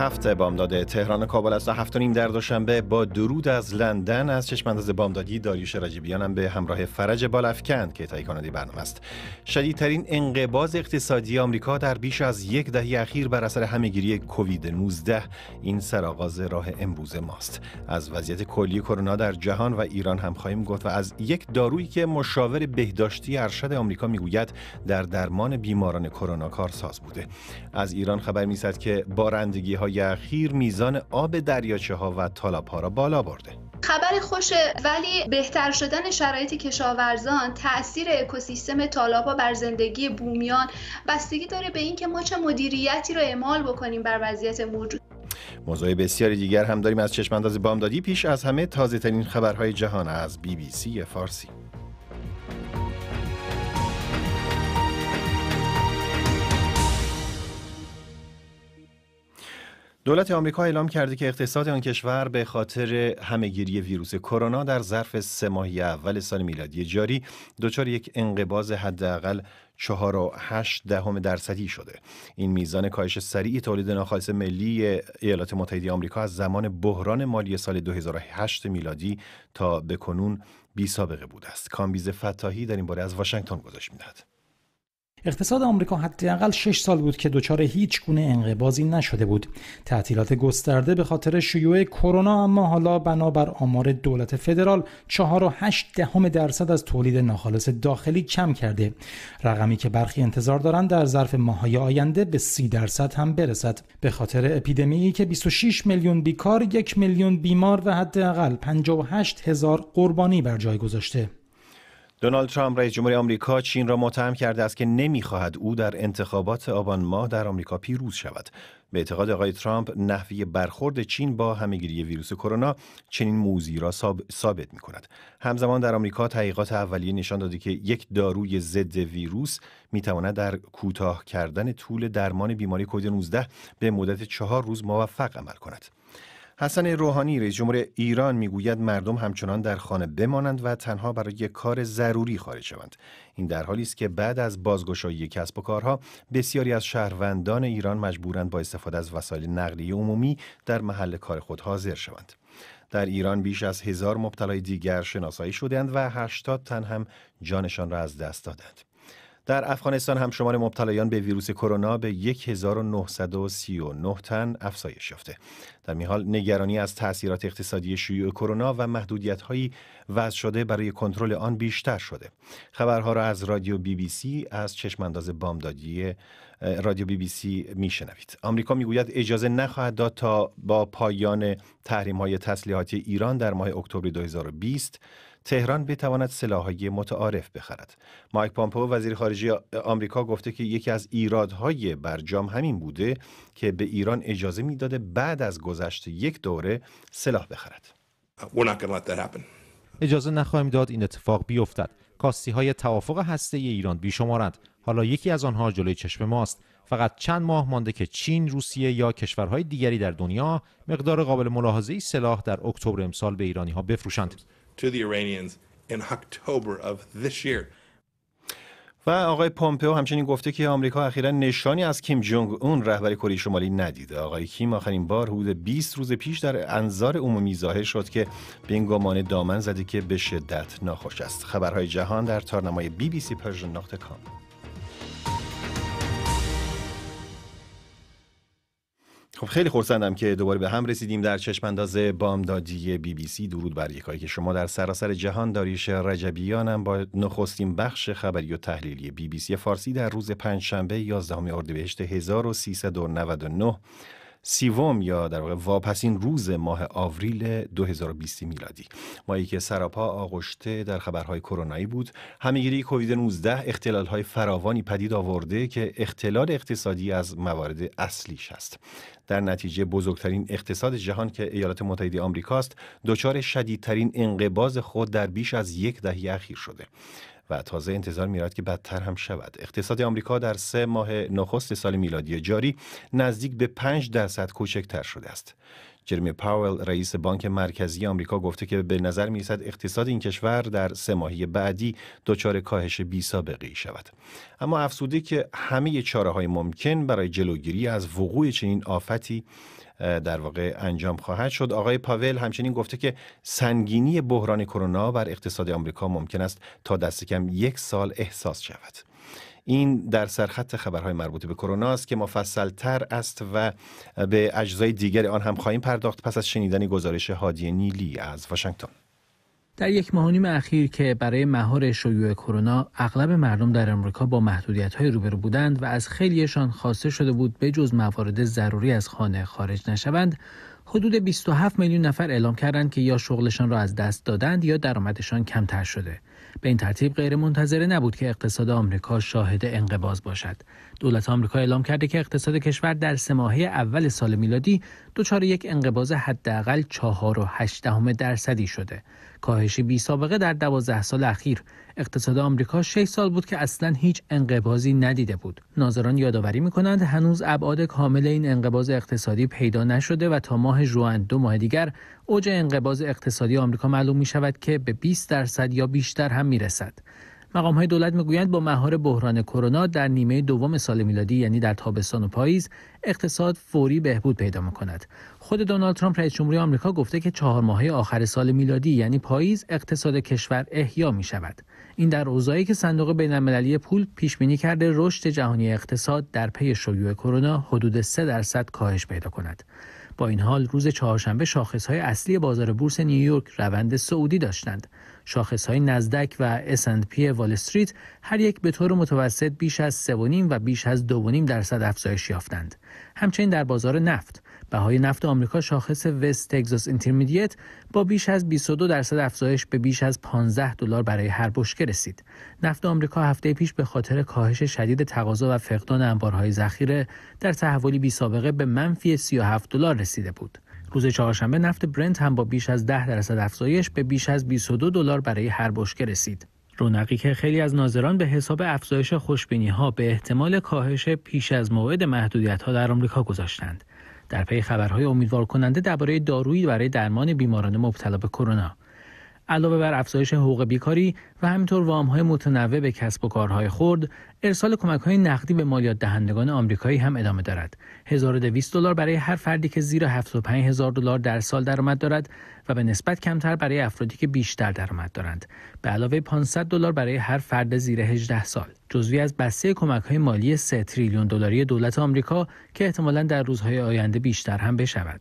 هفت بامداد تهران و کابل از هفت نیم در دوشنبه با درود از لندن از چشمانداز بامدادی داریوش راجبیانم به همراه فرج بالافکند که تهیه کننده برنامه است شدیدترین انقباز اقتصادی آمریکا در بیش از یک دهی اخیر بر اثر همگیری کووید 19 این سرآغاز راه امروز ماست از وضعیت کلی کرونا در جهان و ایران هم خواهیم گفت و از یک دارویی که مشاور بهداشتی ارشد آمریکا میگوید در درمان بیماران کرونا کارساز بوده از ایران خبر میسد که بارندگی های سالهای اخیر میزان آب دریاچه ها و تالاب ها را بالا برده. خبر خوشه ولی بهتر شدن شرایط کشاورزان تاثیر اکوسیستم تالابا بر زندگی بومیان بستگی داره به اینکه ما چه مدیریتی رو اعمال بکنیم بر وضعیت موجود موضوع بسیاری دیگر هم داریم از چشمانداز بامدادی پیش از همه تازه ترین خبرهای جهان از بی بی سی فارسی دولت آمریکا اعلام کرده که اقتصاد آن کشور به خاطر همهگیری ویروس کرونا در ظرف سه ماهی اول سال میلادی جاری دچار یک انقباز حداقل هشت دهم درصدی شده این میزان کاهش سریع تولید ناخالص ملی ایالات متحده آمریکا از زمان بحران مالی سال 2008 میلادی تا به کنون بی سابقه بود است کامبیز فتاحی در این باره از واشنگتن گزارش میدهد اقتصاد آمریکا حداقل 6 سال بود که دچار هیچ گونه انقباضی نشده بود. تعطیلات گسترده به خاطر شیوع کرونا اما حالا بنابر آمار دولت فدرال 4.8 دهم درصد از تولید ناخالص داخلی کم کرده. رقمی که برخی انتظار دارند در ظرف ماهای آینده به 30 درصد هم برسد. به خاطر اپیدمی که 26 میلیون بیکار، 1 میلیون بیمار و حداقل 58 هزار قربانی بر جای گذاشته. دونالد ترامپ رئیس جمهور آمریکا چین را متهم کرده است که نمیخواهد او در انتخابات آبان ماه در آمریکا پیروز شود. به اعتقاد آقای ترامپ نحوه برخورد چین با همهگیری ویروس کرونا چنین موزی را ثابت می کند. همزمان در آمریکا تحقیقات اولیه نشان داده که یک داروی ضد ویروس می تواند در کوتاه کردن طول درمان بیماری کووید 19 به مدت چهار روز موفق عمل کند. حسن روحانی رئیس جمهور ایران میگوید مردم همچنان در خانه بمانند و تنها برای کار ضروری خارج شوند این در حالی است که بعد از بازگشایی کسب و کارها بسیاری از شهروندان ایران مجبورند با استفاده از وسایل نقلیه عمومی در محل کار خود حاضر شوند در ایران بیش از هزار مبتلای دیگر شناسایی شدند و 80 تن هم جانشان را از دست دادند در افغانستان هم شمار مبتلایان به ویروس کرونا به 1939 تن افزایش یافته. در می حال نگرانی از تاثیرات اقتصادی شیوع کرونا و هایی وضع شده برای کنترل آن بیشتر شده. خبرها را از رادیو بی بی سی از چشمانداز بامدادی رادیو بی بی سی میشنوید. آمریکا میگوید اجازه نخواهد داد تا با پایان های تسلیحاتی ایران در ماه اکتبر 2020 تهران بتواند سلاحهای متعارف بخرد مایک پامپو وزیر خارجه آمریکا گفته که یکی از ایرادهای برجام همین بوده که به ایران اجازه میداده بعد از گذشت یک دوره سلاح بخرد اجازه نخواهیم داد این اتفاق بیفتد کاستی های توافق هسته ای ایران بیشمارند حالا یکی از آنها جلوی چشم ماست فقط چند ماه مانده که چین، روسیه یا کشورهای دیگری در دنیا مقدار قابل ملاحظه سلاح در اکتبر امسال به ایرانی ها بفروشند to و آقای پومپئو همچنین گفته که آمریکا اخیرا نشانی از کیم جونگ اون رهبر کره شمالی ندیده آقای کیم آخرین بار حدود 20 روز پیش در انظار عمومی ظاهر شد که به این گمان دامن زدی که به شدت ناخوش است خبرهای جهان در تارنمای بی بی سی پرژن نقطه کام خب خیلی خوشندم که دوباره به هم رسیدیم در چشمانداز بامدادی بی بی سی درود بر یکایی که شما در سراسر جهان داریش رجبیانم با نخستین بخش خبری و تحلیلی بی بی سی فارسی در روز پنجشنبه 11 اردیبهشت 1399 سیوم یا در واقع واپسین روز ماه آوریل 2020 میلادی ماهی که سراپا آغشته در خبرهای کرونایی بود همگیری کووید 19 های فراوانی پدید آورده که اختلال اقتصادی از موارد اصلیش است در نتیجه بزرگترین اقتصاد جهان که ایالات متحده آمریکاست دچار شدیدترین انقباز خود در بیش از یک دهه اخیر شده و تازه انتظار میرود که بدتر هم شود اقتصاد آمریکا در سه ماه نخست سال میلادی جاری نزدیک به 5 درصد کوچکتر شده است جرمی پاول رئیس بانک مرکزی آمریکا گفته که به نظر میرسد اقتصاد این کشور در سه ماهی بعدی دچار کاهش بی سابقه شود اما افسوده که همه چاره های ممکن برای جلوگیری از وقوع چنین آفتی در واقع انجام خواهد شد آقای پاول همچنین گفته که سنگینی بحران کرونا بر اقتصاد آمریکا ممکن است تا دست کم یک سال احساس شود این در سرخط خبرهای مربوط به کرونا است که تر است و به اجزای دیگر آن هم خواهیم پرداخت پس از شنیدن گزارش هادی نیلی از واشنگتن در یک ماه نیم اخیر که برای مهار شیوع کرونا اغلب مردم در آمریکا با محدودیت های روبرو بودند و از خیلیشان خواسته شده بود به جز موارد ضروری از خانه خارج نشوند حدود 27 میلیون نفر اعلام کردند که یا شغلشان را از دست دادند یا درآمدشان کمتر شده به این ترتیب غیر منتظره نبود که اقتصاد آمریکا شاهد انقباض باشد دولت آمریکا اعلام کرده که اقتصاد کشور در سه ماهه اول سال میلادی دچار یک انقباض حداقل 4.8 درصدی شده. کاهشی بی سابقه در دوازده سال اخیر اقتصاد آمریکا 6 سال بود که اصلا هیچ انقبازی ندیده بود. ناظران یادآوری میکنند هنوز ابعاد کامل این انقباض اقتصادی پیدا نشده و تا ماه ژوئن دو ماه دیگر اوج انقباض اقتصادی آمریکا معلوم می شود که به 20 درصد یا بیشتر هم می رسد. مقام های دولت میگویند با مهار بحران کرونا در نیمه دوم سال میلادی یعنی در تابستان و پاییز اقتصاد فوری بهبود پیدا میکند خود دونالد ترامپ رئیس جمهوری آمریکا گفته که چهار ماهه آخر سال میلادی یعنی پاییز اقتصاد کشور احیا می شود این در اوضاعی که صندوق بین المللی پول پیش بینی کرده رشد جهانی اقتصاد در پی شیوع کرونا حدود 3 درصد کاهش پیدا کند با این حال روز چهارشنبه های اصلی بازار بورس نیویورک روند سعودی داشتند های نزدک و S&P وال استریت هر یک به طور متوسط بیش از 3.5 و بیش از 2.5 درصد افزایش یافتند. همچنین در بازار نفت بهای نفت آمریکا شاخص وست تگزاس اینترمدیت با بیش از 22 درصد افزایش به بیش از 15 دلار برای هر بشکه رسید. نفت آمریکا هفته پیش به خاطر کاهش شدید تقاضا و فقدان انبارهای ذخیره در تحولی بی سابقه به منفی 37 دلار رسیده بود. روز چهارشنبه نفت برنت هم با بیش از 10 درصد افزایش به بیش از 22 دلار برای هر بشکه رسید. رونقی که خیلی از ناظران به حساب افزایش خوشبینی ها به احتمال کاهش پیش از موعد محدودیت ها در آمریکا گذاشتند. در پی خبرهای امیدوار کننده درباره دارویی برای درمان بیماران مبتلا به کرونا علاوه بر افزایش حقوق بیکاری و همینطور وام های متنوع به کسب و کارهای خرد ارسال کمک های نقدی به مالیات دهندگان آمریکایی هم ادامه دارد 1200 دلار برای هر فردی که زیر 75000 دلار در سال درآمد دارد و به نسبت کمتر برای افرادی که بیشتر درآمد دارند به علاوه 500 دلار برای هر فرد زیر 18 سال جزوی از بسته کمک های مالی 3 تریلیون دلاری دولت آمریکا که احتمالا در روزهای آینده بیشتر هم بشود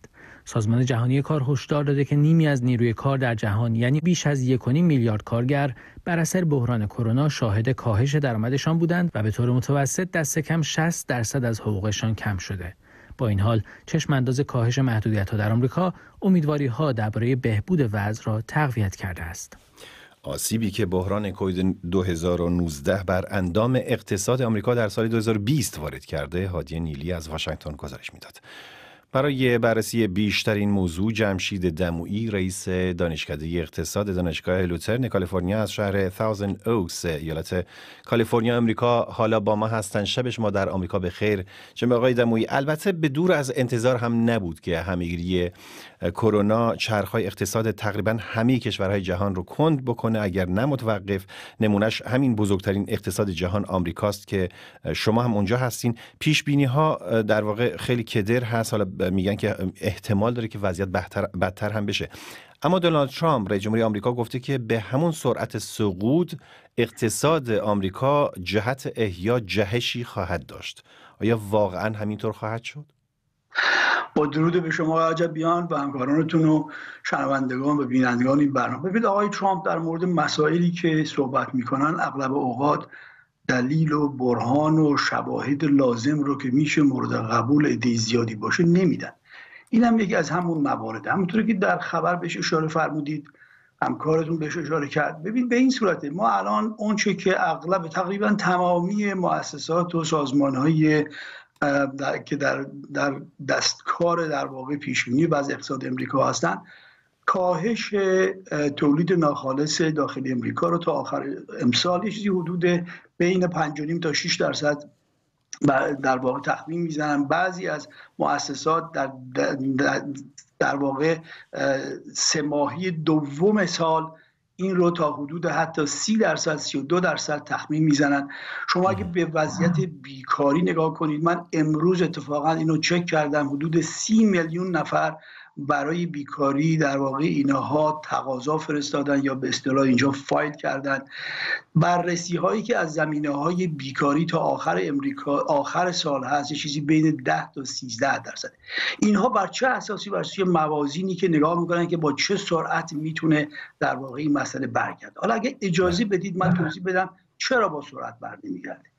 سازمان جهانی کار هشدار داده که نیمی از نیروی کار در جهان یعنی بیش از 1.5 میلیارد کارگر بر اثر بحران کرونا شاهد کاهش درآمدشان بودند و به طور متوسط دست کم 60 درصد از حقوقشان کم شده. با این حال چشم انداز کاهش محدودیت ها در آمریکا امیدواری ها درباره بهبود وضع را تقویت کرده است. آسیبی که بحران کووید 2019 بر اندام اقتصاد آمریکا در سال 2020 وارد کرده، هادی نیلی از واشنگتن گزارش میداد. برای بررسی بیشترین موضوع جمشید دمویی رئیس دانشکده اقتصاد دانشگاه لوترن کالیفرنیا از شهر تاوزن اوکس ایالت کالیفرنیا امریکا حالا با ما هستن شبش ما در آمریکا به خیر جناب آقای دمویی البته به دور از انتظار هم نبود که همگیری کرونا چرخهای اقتصاد تقریبا همه کشورهای جهان رو کند بکنه اگر نه متوقف نمونهش همین بزرگترین اقتصاد جهان آمریکاست که شما هم اونجا هستین پیش بینی ها در واقع خیلی کدر هست حالا میگن که احتمال داره که وضعیت بدتر, هم بشه اما دونالد ترامپ رئیس جمهوری آمریکا گفته که به همون سرعت سقوط اقتصاد آمریکا جهت احیا جهشی خواهد داشت آیا واقعا همینطور خواهد شد با درود به شما عجب بیان و همکارانتون و شنوندگان و بینندگان این برنامه ببینید آقای ترامپ در مورد مسائلی که صحبت میکنن اغلب اوقات دلیل و برهان و شواهد لازم رو که میشه مورد قبول ایده زیادی باشه نمیدن این هم یکی از همون موارد همونطوری که در خبر بهش اشاره فرمودید همکارتون بهش اشاره کرد ببین به این صورته ما الان اونچه که اغلب تقریبا تمامی مؤسسات و سازمان که در, در دستکار در واقع پیشبینی بعض اقتصاد امریکا هستند کاهش تولید ناخالص داخل امریکا رو تا آخر امسال یه چیزی حدود بین 5.5 تا 6 درصد در واقع تخمین میزنن بعضی از مؤسسات در, در, واقع سه ماهی دوم سال این رو تا حدود حتی سی درصد 32 درصد تخمین میزنند. شما اگه به وضعیت بیکاری نگاه کنید من امروز اتفاقا اینو چک کردم حدود سی میلیون نفر برای بیکاری در واقع اینها تقاضا فرستادن یا به اصطلاح اینجا فایل کردن بررسی هایی که از زمینه های بیکاری تا آخر امریکا آخر سال هست چیزی بین 10 تا 13 درصد اینها بر چه اساسی بر سوی موازینی که نگاه میکنن که با چه سرعت میتونه در واقع این مسئله برگرده حالا اگه اجازه بله. بدید من بله. توضیح بدم چرا با سرعت برنمیگرده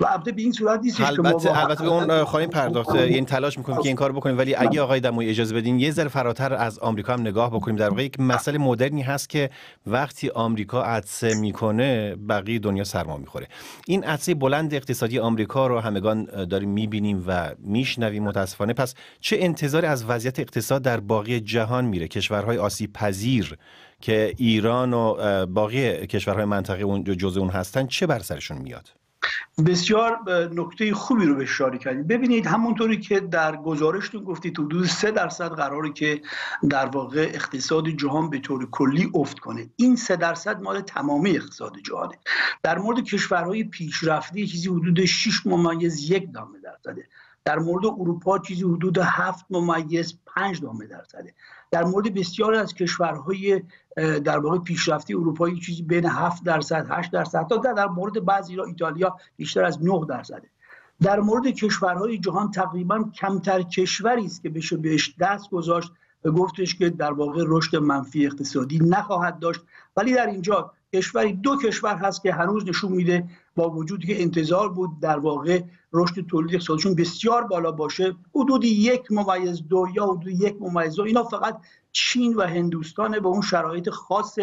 و البته به این صورت البته اون خواهیم پرداخت این یعنی تلاش میکنیم که این کار بکنیم ولی اگه بله. آقای دموی اجازه بدین یه ذره فراتر از آمریکا هم نگاه بکنیم در واقع یک مسئله مدرنی هست که وقتی آمریکا عدسه میکنه بقیه دنیا سرما میخوره این عدسه بلند اقتصادی آمریکا رو همگان داریم میبینیم و میشنویم متاسفانه پس چه انتظاری از وضعیت اقتصاد در باقی جهان میره کشورهای آسیب پذیر که ایران و باقی کشورهای منطقه اون جزء اون هستن چه بر سرشون میاد بسیار نکته خوبی رو به اشاره کردید ببینید همونطوری که در گزارشتون گفتید تو حدود سه درصد قراره که در واقع اقتصاد جهان به طور کلی افت کنه این سه درصد مال تمامی اقتصاد جهانه در مورد کشورهای پیشرفته چیزی حدود 6 ممیز یک دامه درصده در مورد اروپا چیزی حدود هفت ممیز پنج دامه درصده در مورد بسیاری از کشورهای در واقع پیشرفتی اروپایی چیزی بین 7 درصد 8 درصد حتی در مورد بعضی را ایتالیا بیشتر از 9 درصده در مورد کشورهای جهان تقریبا کمتر کشوری است که بشه بهش دست گذاشت و گفتش که در واقع رشد منفی اقتصادی نخواهد داشت ولی در اینجا کشوری دو کشور هست که هنوز نشون میده با وجودی که انتظار بود در واقع رشد تولید اقتصادشون بسیار بالا باشه حدود یک ممیز دو یا حدود یک ممیز دو اینا فقط چین و هندوستانه با اون شرایط خاص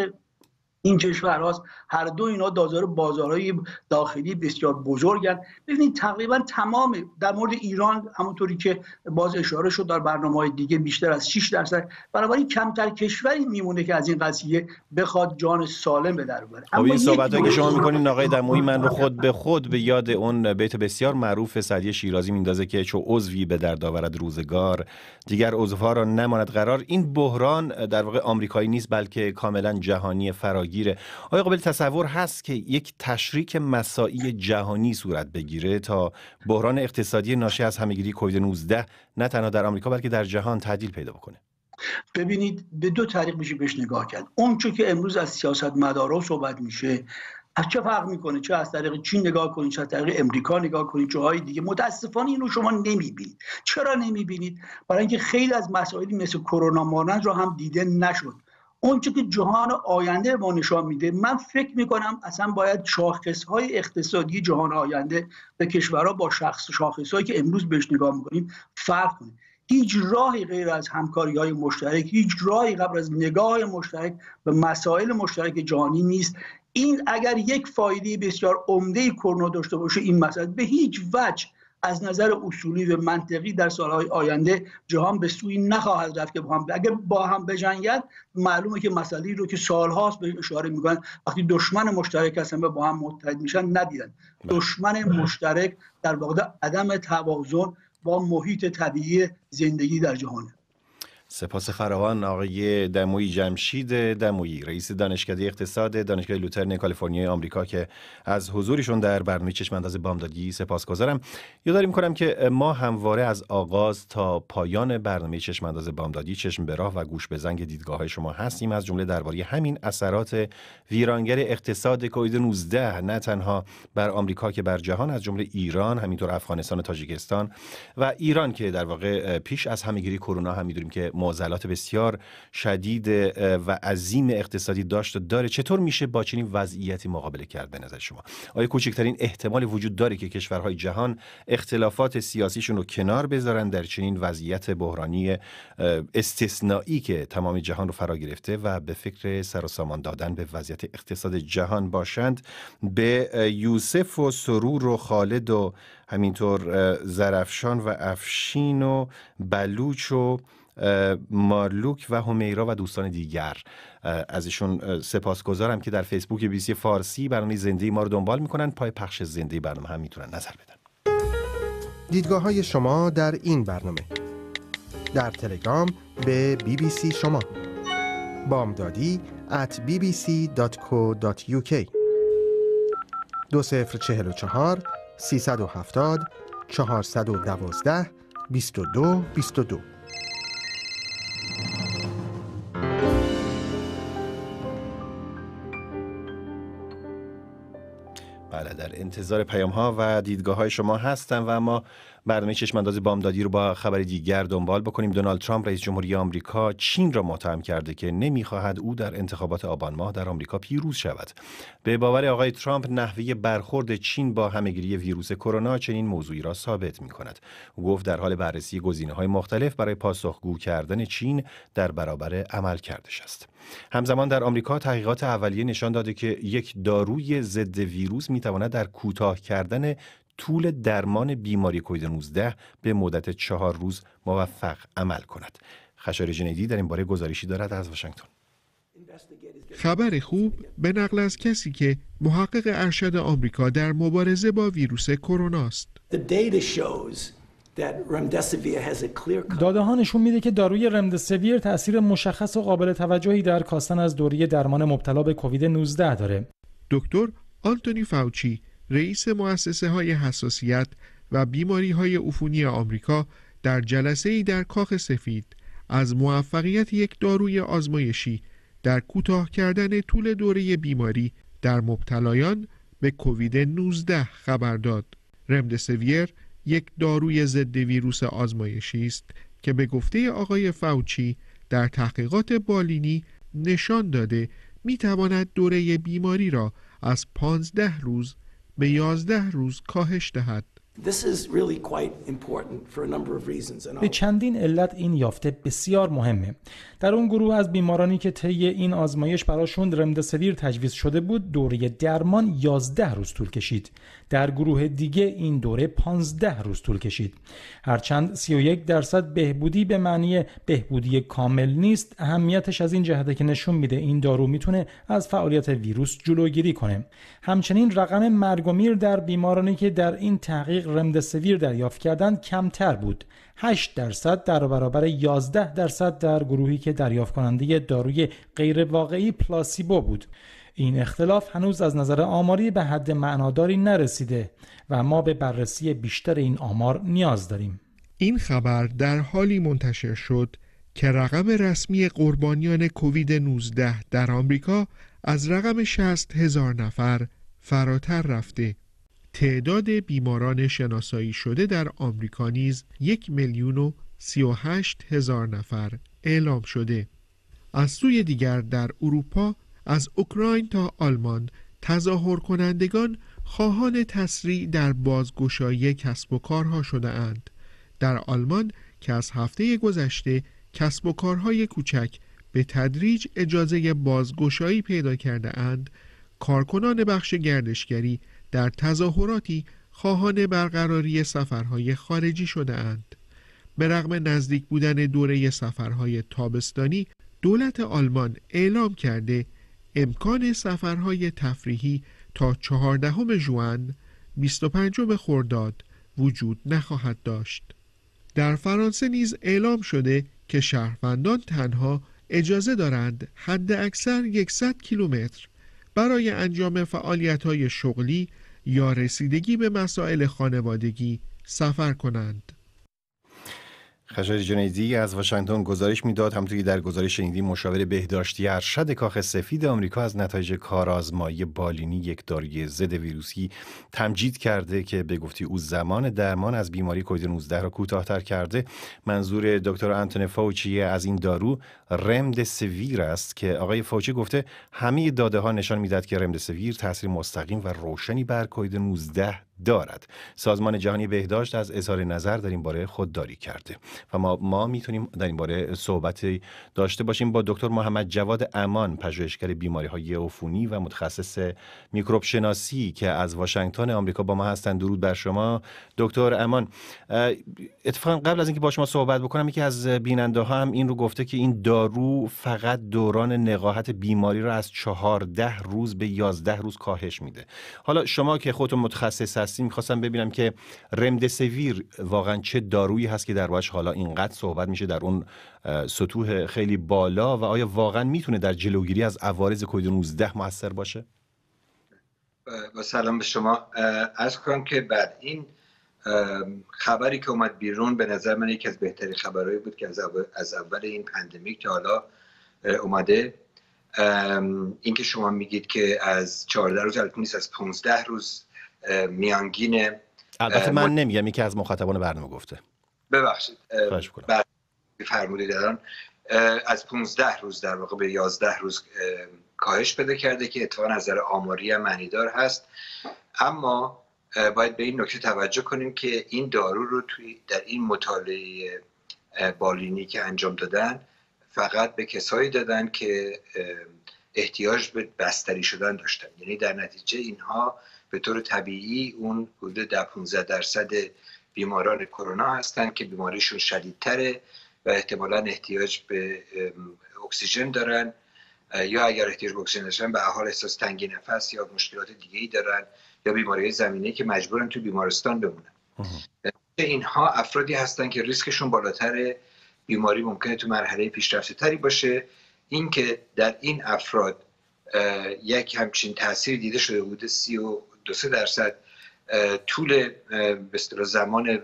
این کشور هاست هر دو اینا دازار بازارهای داخلی بسیار بزرگن ببینید تقریبا تمام در مورد ایران همونطوری که باز اشاره شد در برنامه های دیگه بیشتر از 6 درصد بنابراین کمتر کشوری میمونه که از این قضیه بخواد جان سالم به در ببره خب این صحبت که شما میکنین آقای دمویی من رو خود به خود به یاد اون بیت بسیار معروف سعدی شیرازی میندازه که چو عضوی به درد آورد روزگار دیگر عضوها را نماند قرار این بحران در واقع آمریکایی نیست بلکه کاملا جهانی فراگیر بگیره آیا قابل تصور هست که یک تشریک مساعی جهانی صورت بگیره تا بحران اقتصادی ناشی از همگیری کووید 19 نه تنها در آمریکا بلکه در جهان تعدیل پیدا بکنه ببینید به دو طریق میشه بهش نگاه کرد اونچه که امروز از سیاست مدارا صحبت میشه از چه فرق میکنه چه از طریق چین نگاه کنید چه از طریق امریکا نگاه کنید جاهای دیگه متاسفانه اینو شما نمیبینید چرا نمیبینید برای اینکه خیلی از مسائلی مثل کرونا مانند رو هم دیده نشد اونچه که جهان آینده ما نشان میده من فکر میکنم اصلا باید شاخص های اقتصادی جهان آینده به کشورها با شخص شاخص هایی که امروز بهش نگاه میکنیم فرق کنه هیچ راهی غیر از همکاری های مشترک هیچ راهی قبل از نگاه مشترک به مسائل مشترک جهانی نیست این اگر یک فایده بسیار عمده کرونا داشته باشه این مسئله به هیچ وجه از نظر اصولی و منطقی در سالهای آینده جهان به سوی نخواهد رفت که با هم اگه با هم بجنگد معلومه که مسئله رو که سالهاست به اشاره میکنن وقتی دشمن مشترک هستن و با هم متحد میشن ندیدن بله. دشمن مشترک در واقع عدم توازن با محیط طبیعی زندگی در جهانه سپاس فراوان آقای دموی جمشید دمویی رئیس دانشکده اقتصاد دانشگاه لوترن کالیفرنیا آمریکا که از حضورشون در برنامه سپاس گذارم یاد داریم کنم که ما همواره از آغاز تا پایان برنامه انداز بامدادی چشم به راه و گوش به زنگ دیدگاه شما هستیم از جمله درباره همین اثرات ویرانگر اقتصاد کووید 19 نه تنها بر آمریکا که بر جهان از جمله ایران همینطور افغانستان و تاجیکستان و ایران که در واقع پیش از همگیری کرونا هم میدونیم که معضلات بسیار شدید و عظیم اقتصادی داشت و داره چطور میشه با چنین وضعیتی مقابله کرد به نظر شما آیا کوچکترین احتمال وجود داره که کشورهای جهان اختلافات سیاسیشون رو کنار بذارن در چنین وضعیت بحرانی استثنایی که تمام جهان رو فرا گرفته و به فکر سر و سامان دادن به وضعیت اقتصاد جهان باشند به یوسف و سرور و خالد و همینطور زرفشان و افشین و بلوچ و مارلوک و همیرا و دوستان دیگر ازشون سپاسگزارم که در فیسبوک بیسی فارسی برنامه زنده ما رو دنبال میکنن پای پخش زنده برنامه هم میتونن نظر بدن دیدگاه های شما در این برنامه در تلگرام به بی بی سی شما بامدادی at bbc.co.uk دو سفر چهل و چهار سی سد و هفتاد سد و دوازده بیست و دو بیست و دو انتظار پیام ها و دیدگاه های شما هستم و ما برنامه چشم انداز بامدادی رو با خبر دیگر دنبال بکنیم دونالد ترامپ رئیس جمهوری آمریکا چین را متهم کرده که نمیخواهد او در انتخابات آبان ماه در آمریکا پیروز شود به باور آقای ترامپ نحوه برخورد چین با همگیری ویروس کرونا چنین موضوعی را ثابت می کند او گفت در حال بررسی های مختلف برای پاسخگو کردن چین در برابر عمل کردش است همزمان در آمریکا تحقیقات اولیه نشان داده که یک داروی ضد ویروس تواند در کوتاه کردن طول درمان بیماری کووید 19 به مدت چهار روز موفق عمل کند خشار جنیدی در این باره گزارشی دارد از واشنگتن خبر خوب به نقل از کسی که محقق ارشد آمریکا در مبارزه با ویروس کرونا است. داده ها نشون میده که داروی رمدسویر تاثیر مشخص و قابل توجهی در کاستن از دوری درمان مبتلا به کووید 19 داره. دکتر آنتونی فاوچی رئیس مؤسسه های حساسیت و بیماری های عفونی آمریکا در جلسه ای در کاخ سفید از موفقیت یک داروی آزمایشی در کوتاه کردن طول دوره بیماری در مبتلایان به کووید 19 خبر داد. رمدسویر یک داروی ضد ویروس آزمایشی است که به گفته آقای فوچی در تحقیقات بالینی نشان داده می تواند دوره بیماری را از 15 روز به یازده روز کاهش دهد به چندین علت این یافته بسیار مهمه. در اون گروه از بیمارانی که طی این آزمایش براشون رمدسویر تجویز شده بود، دوره درمان 11 روز طول کشید. در گروه دیگه این دوره 15 روز طول کشید. هرچند 31 درصد بهبودی به معنی بهبودی کامل نیست، اهمیتش از این جهته که نشون میده این دارو میتونه از فعالیت ویروس جلوگیری کنه. همچنین رقم مرگ و میر در بیمارانی که در این تحقیق رمدسویر دریافت کردند کمتر بود 8 درصد در برابر 11 درصد در گروهی که دریافت کننده داروی غیر واقعی پلاسیبو بود این اختلاف هنوز از نظر آماری به حد معناداری نرسیده و ما به بررسی بیشتر این آمار نیاز داریم این خبر در حالی منتشر شد که رقم رسمی قربانیان کووید 19 در آمریکا از رقم 60 هزار نفر فراتر رفته تعداد بیماران شناسایی شده در آمریکا نیز یک میلیون و سی و هشت هزار نفر اعلام شده از سوی دیگر در اروپا از اوکراین تا آلمان تظاهر کنندگان خواهان تسریع در بازگشایی کسب و کارها شده اند. در آلمان که از هفته گذشته کسب و کارهای کوچک به تدریج اجازه بازگشایی پیدا کرده اند کارکنان بخش گردشگری در تظاهراتی خواهان برقراری سفرهای خارجی شده اند. به رغم نزدیک بودن دوره سفرهای تابستانی دولت آلمان اعلام کرده امکان سفرهای تفریحی تا چهاردهم ژوئن 25 خرداد وجود نخواهد داشت در فرانسه نیز اعلام شده که شهروندان تنها اجازه دارند حد اکثر 100 کیلومتر برای انجام فعالیت شغلی یا رسیدگی به مسائل خانوادگی سفر کنند. خشایر جنیدی از واشنگتن گزارش میداد همونطور که در گزارش شنیدی مشاور بهداشتی ارشد کاخ سفید آمریکا از نتایج کارآزمایی بالینی یک داروی ضد ویروسی تمجید کرده که به گفتی او زمان درمان از بیماری کووید 19 را کوتاهتر کرده منظور دکتر آنتون فوچی از این دارو سویر است که آقای فوچی گفته همه داده ها نشان میداد که رمد سویر تاثیر مستقیم و روشنی بر کووید 19 دارد سازمان جهانی بهداشت از اظهار نظر در این باره خودداری کرده و ما ما میتونیم در این باره صحبت داشته باشیم با دکتر محمد جواد امان پژوهشگر بیماری های عفونی و متخصص میکروب شناسی که از واشنگتن آمریکا با ما هستند درود بر شما دکتر امان اتفاقا قبل از اینکه با شما صحبت بکنم یکی از بیننده ها هم این رو گفته که این دارو فقط دوران نقاهت بیماری رو از 14 روز به 11 روز کاهش میده حالا شما که خودتون متخصص هستیم میخواستم ببینم که رمدسویر واقعا چه دارویی هست که در باش حالا اینقدر صحبت میشه در اون سطوح خیلی بالا و آیا واقعا میتونه در جلوگیری از عوارض کووید 19 موثر باشه با سلام به شما از کنم که بعد این خبری که اومد بیرون به نظر من یکی از بهترین خبرهایی بود که از اول, این پندمیک که حالا اومده اینکه شما میگید که از 14 روز البته نیست از 15 روز میانگین البته من نمیگم یکی از مخاطبان برنامه گفته ببخشید بله، فرمودید الان از 15 روز در واقع به 11 روز کاهش بده کرده که اتفاق نظر آماری هم معنیدار هست اما باید به این نکته توجه کنیم که این دارو رو توی در این مطالعه بالینی که انجام دادن فقط به کسایی دادن که احتیاج به بستری شدن داشتن یعنی در نتیجه اینها به طور طبیعی اون حدود در 15 درصد بیماران کرونا هستند که بیماریشون شدیدتره و احتمالا احتیاج به اکسیژن دارن یا اگر احتیاج به اکسیژن داشتن به حال احساس تنگی نفس یا مشکلات دیگه ای دارن یا بیماری زمینه که مجبورن تو بیمارستان بمونن اینها افرادی هستند که ریسکشون بالاتر بیماری ممکنه تو مرحله پیشرفته تری باشه اینکه در این افراد یک همچین تاثیر دیده شده بوده سی و دو سه درصد طول به زمان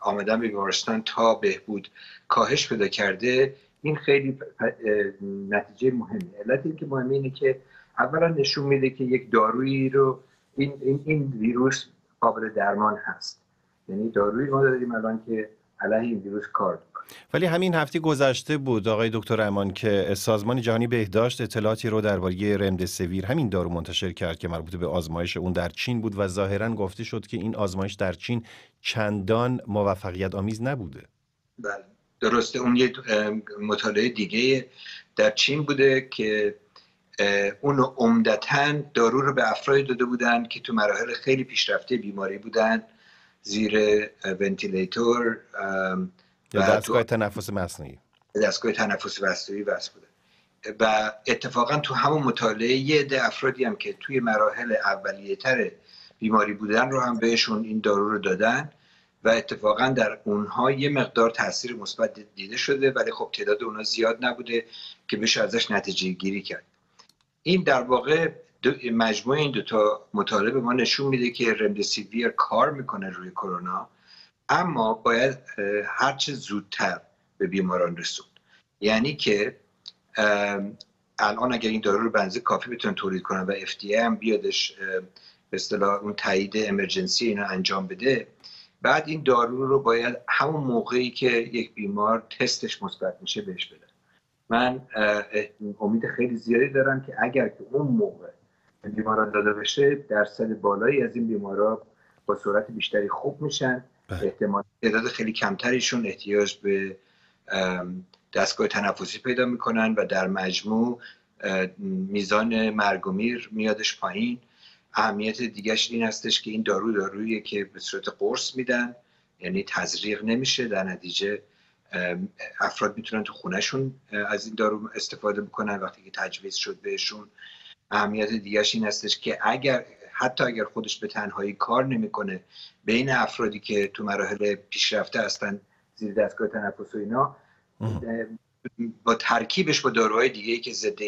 آمدن به بیمارستان تا بهبود کاهش پیدا کرده این خیلی نتیجه مهمه علت که مهمه اینه که اولا نشون میده که یک دارویی رو این, این, این ویروس قابل درمان هست یعنی دارویی ما داریم الان که علیه این ویروس ولی همین هفته گذشته بود آقای دکتر امان که سازمان جهانی بهداشت اطلاعاتی رو درباره سویر همین دارو منتشر کرد که مربوط به آزمایش اون در چین بود و ظاهرا گفته شد که این آزمایش در چین چندان موفقیت آمیز نبوده بله درسته اون یه مطالعه دیگه در چین بوده که اون عمدتا دارو رو به افرادی داده بودن که تو مراحل خیلی پیشرفته بیماری بودند، زیر ونتیلیتور یا دستگاه تنفس مصنوعی دستگاه تنفس مصنوعی وصل بوده و اتفاقا تو همون مطالعه یه عده افرادی هم که توی مراحل اولیه تر بیماری بودن رو هم بهشون این دارو رو دادن و اتفاقا در اونها یه مقدار تاثیر مثبت دیده شده ولی خب تعداد اونها زیاد نبوده که بشه ازش نتیجه گیری کرد این در واقع مجموع این دوتا تا مطالبه ما نشون میده که رمدسیویر کار میکنه روی کرونا اما باید هرچه زودتر به بیماران رسوند یعنی که الان اگر این دارو رو بنزه کافی بتونن تولید کنن و هم بیادش به اصطلاح اون تایید امرجنسی اینو انجام بده بعد این دارو رو باید همون موقعی که یک بیمار تستش مثبت میشه بهش بده من امید خیلی زیادی دارم که اگر که اون موقع بیماران داده بشه درصد بالایی از این بیمارا با سرعت بیشتری خوب میشن بله. احتمال تعداد خیلی کمتریشون احتیاج به دستگاه تنفسی پیدا میکنن و در مجموع میزان مرگ و میر میادش پایین اهمیت دیگرش این هستش که این دارو دارویه که به صورت قرص میدن یعنی تزریق نمیشه در نتیجه افراد میتونن تو خونهشون از این دارو استفاده بکنن وقتی که تجویز شد بهشون اهمیت دیگرش این هستش که اگر حتی اگر خودش به تنهایی کار نمیکنه بین افرادی که تو مراحل پیشرفته هستن زیر دستگاه تنفس و اینا با ترکیبش با داروهای دیگه که ضد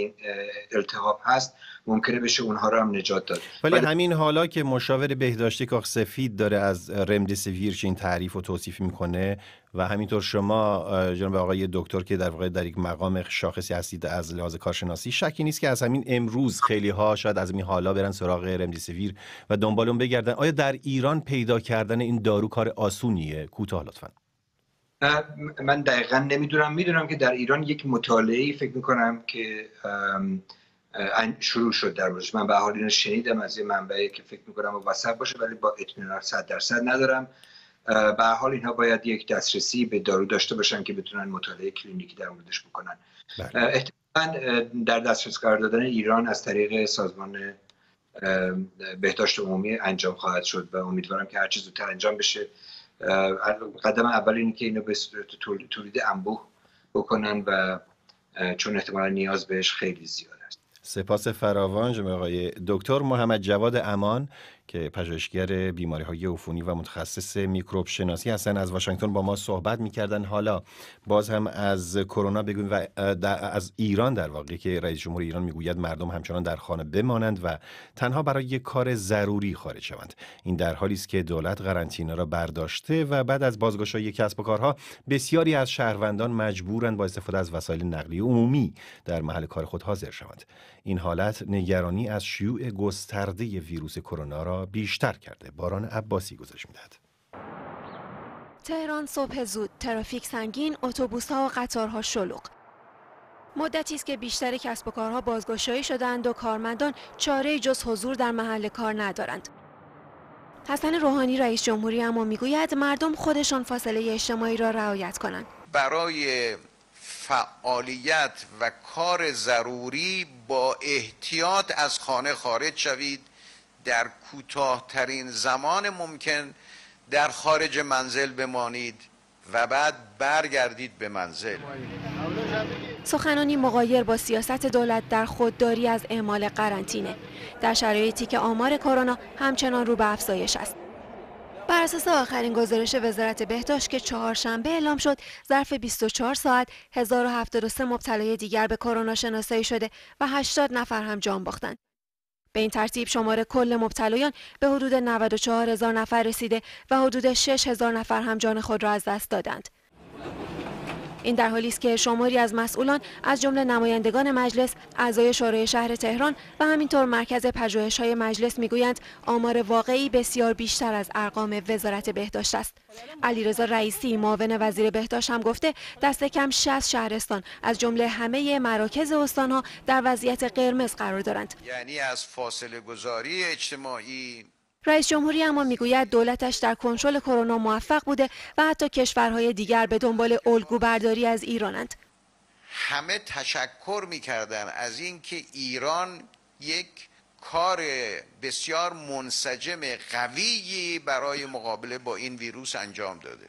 التهاب هست ممکنه بشه اونها رو هم نجات داد ولی, همین حالا که مشاور بهداشتی کاخ سفید داره از رمدیسیویر که این تعریف و توصیف میکنه و همینطور شما جناب آقای دکتر که در واقع در یک مقام شاخصی هستید از لحاظ کارشناسی شکی نیست که از همین امروز خیلی ها شاید از این حالا برن سراغ رمدیسیویر و دنبال اون بگردن آیا در ایران پیدا کردن این دارو کار آسونیه کوتاه لطفاً من دقیقا نمیدونم میدونم که در ایران یک مطالعه فکر میکنم که شروع شد در روز من به حال اینو شنیدم از یه منبعی که فکر میکنم و وسط باشه ولی با اطمینان صد درصد ندارم به حال اینها باید یک دسترسی به دارو داشته باشن که بتونن مطالعه کلینیکی در موردش بکنن بله. احتمالاً در دسترس قرار دادن ایران از طریق سازمان بهداشت عمومی انجام خواهد شد و امیدوارم که چیز زودتر انجام بشه قدم اول اینه که اینو به صورت تولید انبوه بکنن و چون احتمالا نیاز بهش خیلی زیاد است سپاس فراوان آقای دکتر محمد جواد امان که پژوهشگر بیماری های عفونی و متخصص میکروب شناسی هستن از واشنگتن با ما صحبت میکردن حالا باز هم از کرونا بگویم و از ایران در واقع که رئیس جمهور ایران میگوید مردم همچنان در خانه بمانند و تنها برای یک کار ضروری خارج شوند این در حالی است که دولت قرنطینه را برداشته و بعد از بازگشایی کسب و کارها بسیاری از شهروندان مجبورند با استفاده از وسایل نقلیه عمومی در محل کار خود حاضر شوند این حالت نگرانی از شیوع گسترده ویروس کرونا را بیشتر کرده باران عباسی گزارش میدهد تهران صبح زود ترافیک سنگین اتوبوس ها و قطارها شلوغ مدتی است که بیشتر کسب و کارها بازگشایی شدند و کارمندان چاره جز حضور در محل کار ندارند حسن روحانی رئیس جمهوری اما میگوید مردم خودشان فاصله اجتماعی را رعایت کنند برای فعالیت و کار ضروری با احتیاط از خانه خارج شوید در کوتاهترین زمان ممکن در خارج منزل بمانید و بعد برگردید به منزل سخنانی مقایر با سیاست دولت در خودداری از اعمال قرنطینه در شرایطی که آمار کرونا همچنان رو به افزایش است بر اساس آخرین گزارش وزارت بهداشت که چهارشنبه اعلام شد ظرف 24 ساعت 1073 مبتلای دیگر به کرونا شناسایی شده و 80 نفر هم جان باختند به این ترتیب شماره کل مبتلایان به حدود 94 هزار نفر رسیده و حدود 6 هزار نفر هم جان خود را از دست دادند. این در حالی است که شماری از مسئولان از جمله نمایندگان مجلس اعضای شورای شهر تهران و همینطور مرکز پژوهش‌های مجلس میگویند آمار واقعی بسیار بیشتر از ارقام وزارت بهداشت است علیرضا رئیسی معاون وزیر بهداشت هم گفته دست کم 60 شهرستان از جمله همه مراکز استانها در وضعیت قرمز قرار دارند یعنی از فاصله گذاری اجتماعی رئیس جمهوری اما میگوید دولتش در کنترل کرونا موفق بوده و حتی کشورهای دیگر به دنبال الگو برداری از ایرانند همه تشکر میکردن از اینکه ایران یک کار بسیار منسجم قویی برای مقابله با این ویروس انجام داده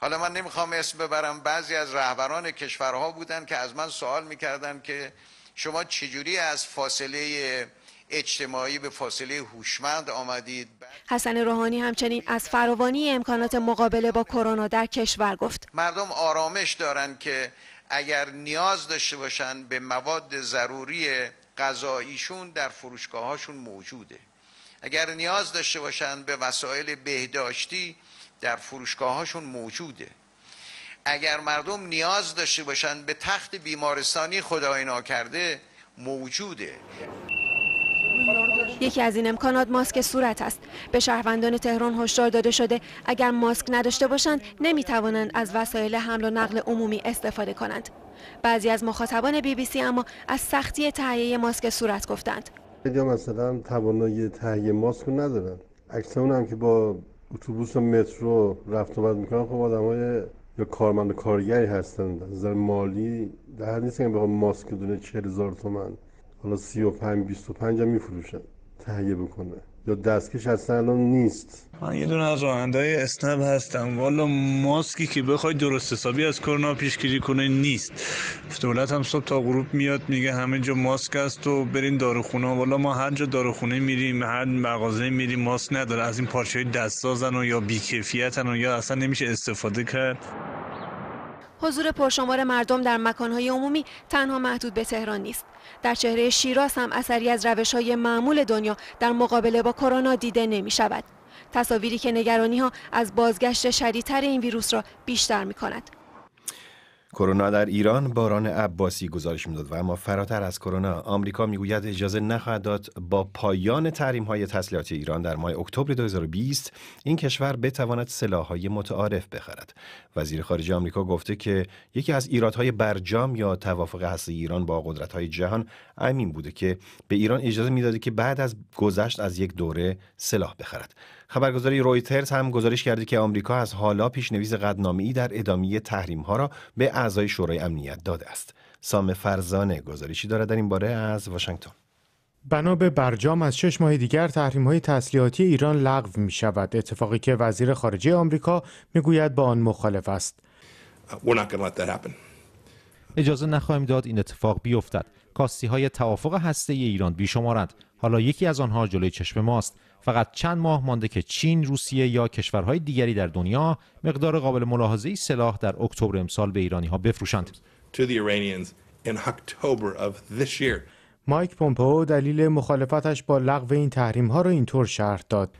حالا من نمیخوام اسم ببرم بعضی از رهبران کشورها بودن که از من سوال میکردن که شما چجوری از فاصله اجتماعی به فاصله هوشمند آمدید حسن روحانی همچنین از فراوانی امکانات مقابله با کرونا در کشور گفت مردم آرامش دارند که اگر نیاز داشته باشند به مواد ضروری غذاییشون در فروشگاه موجوده اگر نیاز داشته باشند به وسایل بهداشتی در فروشگاه موجوده اگر مردم نیاز داشته باشند به تخت بیمارستانی خداینا کرده موجوده یکی از این امکانات ماسک صورت است به شهروندان تهران هشدار داده شده اگر ماسک نداشته باشند نمیتوانند از وسایل حمل و نقل عمومی استفاده کنند بعضی از مخاطبان بی بی سی اما از سختی تهیه ماسک صورت گفتند یا مثلا توانایی تهیه ماسک ندارن اکثر هم که با اتوبوس و مترو رفت و آمد میکنن خب آدمای یا کارمند و کارگری هستن از نظر مالی در حد نیست که بخوام ماسک دونه 40000 تومان حالا 35 25 هم میفروشن تهیه بکنه یا دستکش اصلا الان نیست من یه دونه از راهنده های اسنب هستم والا ماسکی که بخوای درست حسابی از کرونا پیشگیری کنه نیست دولت هم صبح تا غروب میاد میگه همه جا ماسک است و برین داروخونه والا ما هر جا داروخونه میریم هر مغازه میریم ماسک نداره از این پارچه های دستسازن و یا بیکفیتن و یا اصلا نمیشه استفاده کرد حضور پرشمار مردم در مکانهای عمومی تنها محدود به تهران نیست. در چهره شیراز هم اثری از های معمول دنیا در مقابله با کرونا دیده نمی شود. تصاویری که نگرانی ها از بازگشت شدیدتر این ویروس را بیشتر می کند. کرونا در ایران باران عباسی گزارش میداد و اما فراتر از کرونا آمریکا میگوید اجازه نخواهد داد با پایان تحریم های تسلیحاتی ایران در ماه اکتبر 2020 این کشور بتواند های متعارف بخرد وزیر خارجه آمریکا گفته که یکی از ایرادهای برجام یا توافق هسته ایران با قدرت های جهان همین بوده که به ایران اجازه میداده که بعد از گذشت از یک دوره سلاح بخرد خبرگزاری رویترز هم گزارش کرده که آمریکا از حالا پیشنویس قدنامی در ادامه ها را به اعضای شورای امنیت داده است. سام فرزانه گزارشی دارد در این باره از واشنگتن. بنا به برجام از شش ماه دیگر تحریم های تسلیحاتی ایران لغو می شود اتفاقی که وزیر خارجه آمریکا میگوید با آن مخالف است اجازه نخواهیم داد این اتفاق بیفتد کاستی های توافق هسته ای ایران بیشمارند حالا یکی از آنها جلوی چشم ماست فقط چند ماه مانده که چین، روسیه یا کشورهای دیگری در دنیا مقدار قابل ملاحظه‌ای سلاح در اکتبر امسال به ایرانی ها بفروشند. مایک پومپو دلیل مخالفتش با لغو این تحریم ها را اینطور شرح داد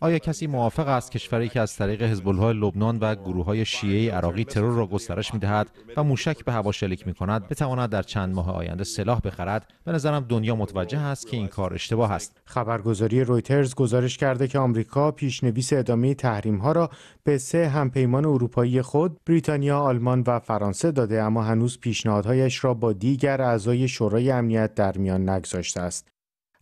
آیا کسی موافق است کشوری که از طریق حزب لبنان و گروه های شیعه عراقی ترور را گسترش می دهد و موشک به هوا شلیک می کند بتواند در چند ماه آینده سلاح بخرد به نظرم دنیا متوجه است که این کار اشتباه است خبرگزاری رویترز گزارش کرده که آمریکا پیشنویس ادامه تحریم ها را به سه همپیمان اروپایی خود بریتانیا آلمان و فرانسه داده اما هنوز پیشنهادهایش را با دیگر اعضای شورای امنیت در میان نگذاشته است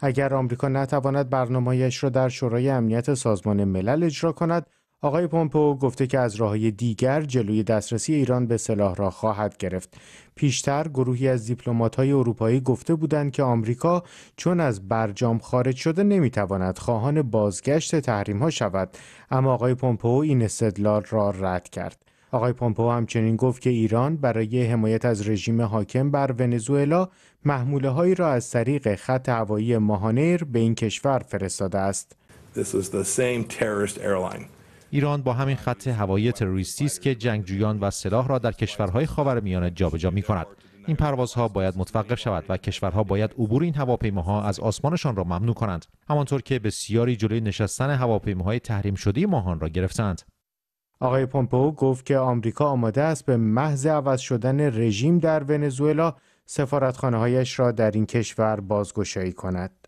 اگر آمریکا نتواند برنامه‌اش را در شورای امنیت سازمان ملل اجرا کند آقای پومپو گفته که از راههای دیگر جلوی دسترسی ایران به سلاح را خواهد گرفت. پیشتر گروهی از دیپلمات‌های اروپایی گفته بودند که آمریکا چون از برجام خارج شده نمیتواند خواهان بازگشت تحریم‌ها شود، اما آقای پومپو این استدلال را رد کرد. آقای پومپو همچنین گفت که ایران برای حمایت از رژیم حاکم بر ونزوئلا محموله هایی را از طریق خط هوایی ماهانیر به این کشور فرستاده است. ایران با همین خط هوایی تروریستی است که جنگجویان و سلاح را در کشورهای خاورمیانه جابجا می کند. این پروازها باید متوقف شود و کشورها باید عبور این هواپیماها از آسمانشان را ممنوع کنند همانطور که بسیاری جلوی نشستن هواپیماهای تحریم شده ماهان را گرفتند آقای پومپئو گفت که آمریکا آماده است به محض عوض شدن رژیم در ونزوئلا سفارتخانه هایش را در این کشور بازگشایی کند.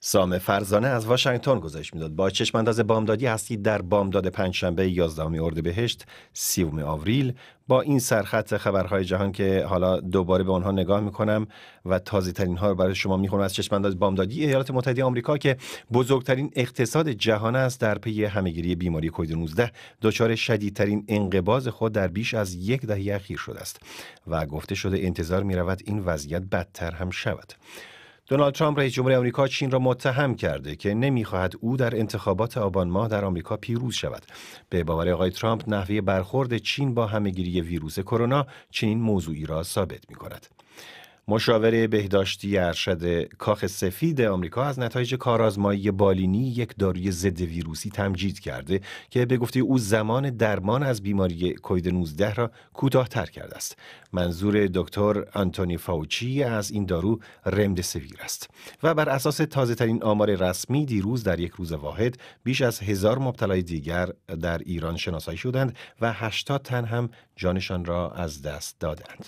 سام فرزانه از واشنگتن گزارش میداد با چشمانداز بامدادی هستید در بامداد پنجشنبه 11 اردیبهشت 30 آوریل با این سرخط خبرهای جهان که حالا دوباره به آنها نگاه میکنم و تازه ترین ها رو برای شما میخونم از چشمانداز بامدادی ایالات متحده آمریکا که بزرگترین اقتصاد جهان است در پی همگیری بیماری کووید 19 دچار شدیدترین انقباض خود در بیش از یک دهه اخیر شده است و گفته شده انتظار میرود این وضعیت بدتر هم شود دونالد ترامپ رئیس جمهور آمریکا چین را متهم کرده که نمیخواهد او در انتخابات آبان ماه در آمریکا پیروز شود. به باور آقای ترامپ نحوه برخورد چین با همهگیری ویروس کرونا چنین موضوعی را ثابت می کند. مشاوره بهداشتی ارشد کاخ سفید آمریکا از نتایج کارآزمایی بالینی یک داروی ضد ویروسی تمجید کرده که به گفته او زمان درمان از بیماری کوید 19 را کوتاهتر کرده است. منظور دکتر آنتونی فاوچی از این دارو سویر است و بر اساس تازه ترین آمار رسمی دیروز در یک روز واحد بیش از هزار مبتلای دیگر در ایران شناسایی شدند و 80 تن هم جانشان را از دست دادند.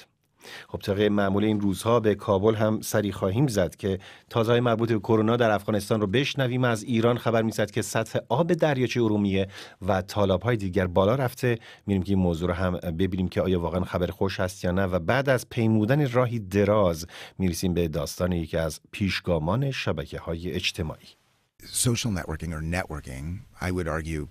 خب طبق معمول این روزها به کابل هم سری خواهیم زد که تازه مربوط به کرونا در افغانستان رو بشنویم از ایران خبر میزد که سطح آب دریاچه ارومیه و طالاب های دیگر بالا رفته میریم که این موضوع رو هم ببینیم که آیا واقعا خبر خوش هست یا نه و بعد از پیمودن راهی دراز میرسیم به داستان یکی از پیشگامان شبکه های اجتماعی social networking or networking, I argue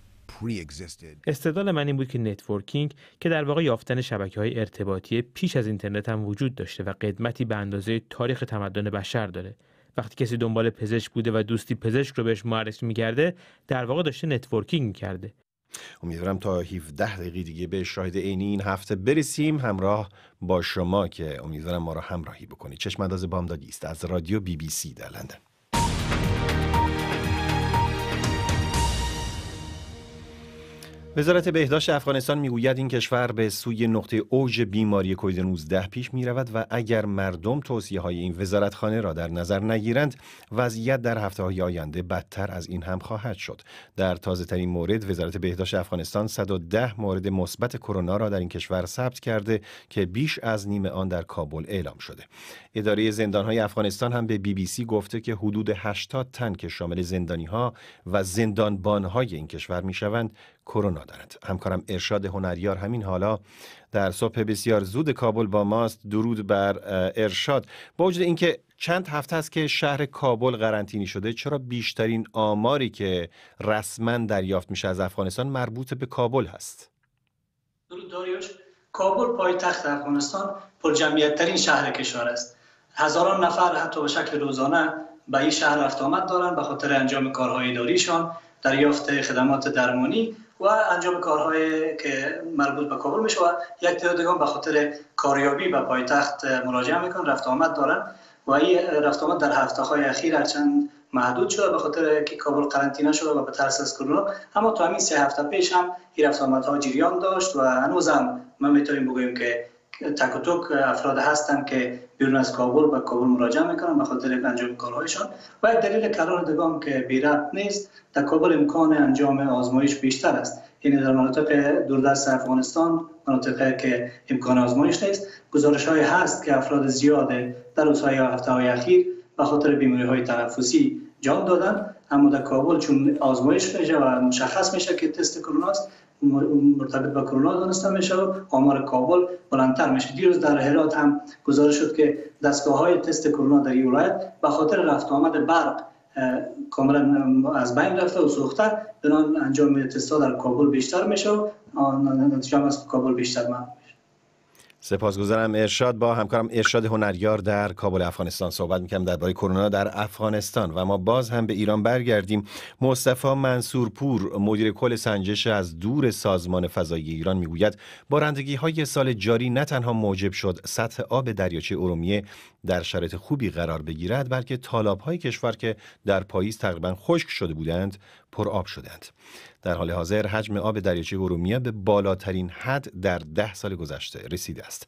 استدلال من این بود که نتورکینگ که در واقع یافتن شبکه های ارتباطی پیش از اینترنت هم وجود داشته و قدمتی به اندازه تاریخ تمدن بشر داره وقتی کسی دنبال پزشک بوده و دوستی پزشک رو بهش معرفی میکرده در واقع داشته نتورکینگ میکرده امیدوارم تا 17 دقیقه دیگه به شاهد عینی این هفته برسیم همراه با شما که امیدوارم ما را همراهی بکنید چشم انداز بامدادی است از رادیو بی بی سی در لندن وزارت بهداشت افغانستان میگوید این کشور به سوی نقطه اوج بیماری کووید 19 پیش می رود و اگر مردم توصیه های این وزارتخانه را در نظر نگیرند وضعیت در هفته های آینده بدتر از این هم خواهد شد در تازه ترین مورد وزارت بهداشت افغانستان 110 مورد مثبت کرونا را در این کشور ثبت کرده که بیش از نیمه آن در کابل اعلام شده اداره زندان های افغانستان هم به بی بی سی گفته که حدود 80 تن که شامل زندانی ها و زندانبان های این کشور می کرونا همکارم ارشاد هنریار همین حالا در صبح بسیار زود کابل با ماست درود بر ارشاد با وجود اینکه چند هفته است که شهر کابل قرنطینه شده چرا بیشترین آماری که رسما دریافت میشه از افغانستان مربوط به کابل هست درود داریوش کابل پایتخت افغانستان پرجمعیت ترین شهر کشور است هزاران نفر حتی به شکل روزانه به این شهر رفت آمد دارند به خاطر انجام کارهای اداریشان دریافت خدمات درمانی و انجام کارهای که مربوط به کابل میشه و یک تعداد به خاطر کاریابی به پایتخت مراجعه میکنن رفت آمد دارن و این رفت آمد در هفته های اخیر هرچند محدود شده به خاطر که کابل قرنطینه شده و به ترس از کرونا اما تا همین سه هفته پیش هم این رفت آمدها جریان داشت و هنوزم هم ما میتونیم بگوییم که تک و افراد هستند که بیرون از کابل به کابل مراجعه میکنن به خاطر انجام کارهایشان و یک دلیل قرار دگام که بی نیست در کابل امکان انجام آزمایش بیشتر است یعنی در مناطق دوردست افغانستان مناطقی که امکان آزمایش نیست گزارش های هست که افراد زیاد در روزهای هفته های اخیر به خاطر بیماری های تنفسی جان دادن اما در کابل چون آزمایش میشه و مشخص میشه که تست کرونا مرتبط با کرونا دانسته میشه و آمار کابل بلندتر میشه دیروز در هرات هم گزارش شد که دستگاه های تست کرونا در ولایت به خاطر رفت آمد برق کاملا از بین رفته و سوخته بنان انجام تست ها در کابل بیشتر میشه و نتیجه از کابل بیشتر من سپاسگزارم ارشاد با همکارم ارشاد هنریار در کابل افغانستان صحبت میکنم درباره کرونا در افغانستان و ما باز هم به ایران برگردیم مصطفی منصورپور مدیر کل سنجش از دور سازمان فضایی ایران میگوید بارندگی های سال جاری نه تنها موجب شد سطح آب دریاچه ارومیه در شرایط خوبی قرار بگیرد بلکه های کشور که در پاییز تقریبا خشک شده بودند پر آب شدند در حال حاضر حجم آب دریاچه ارومیه به بالاترین حد در ده سال گذشته رسیده است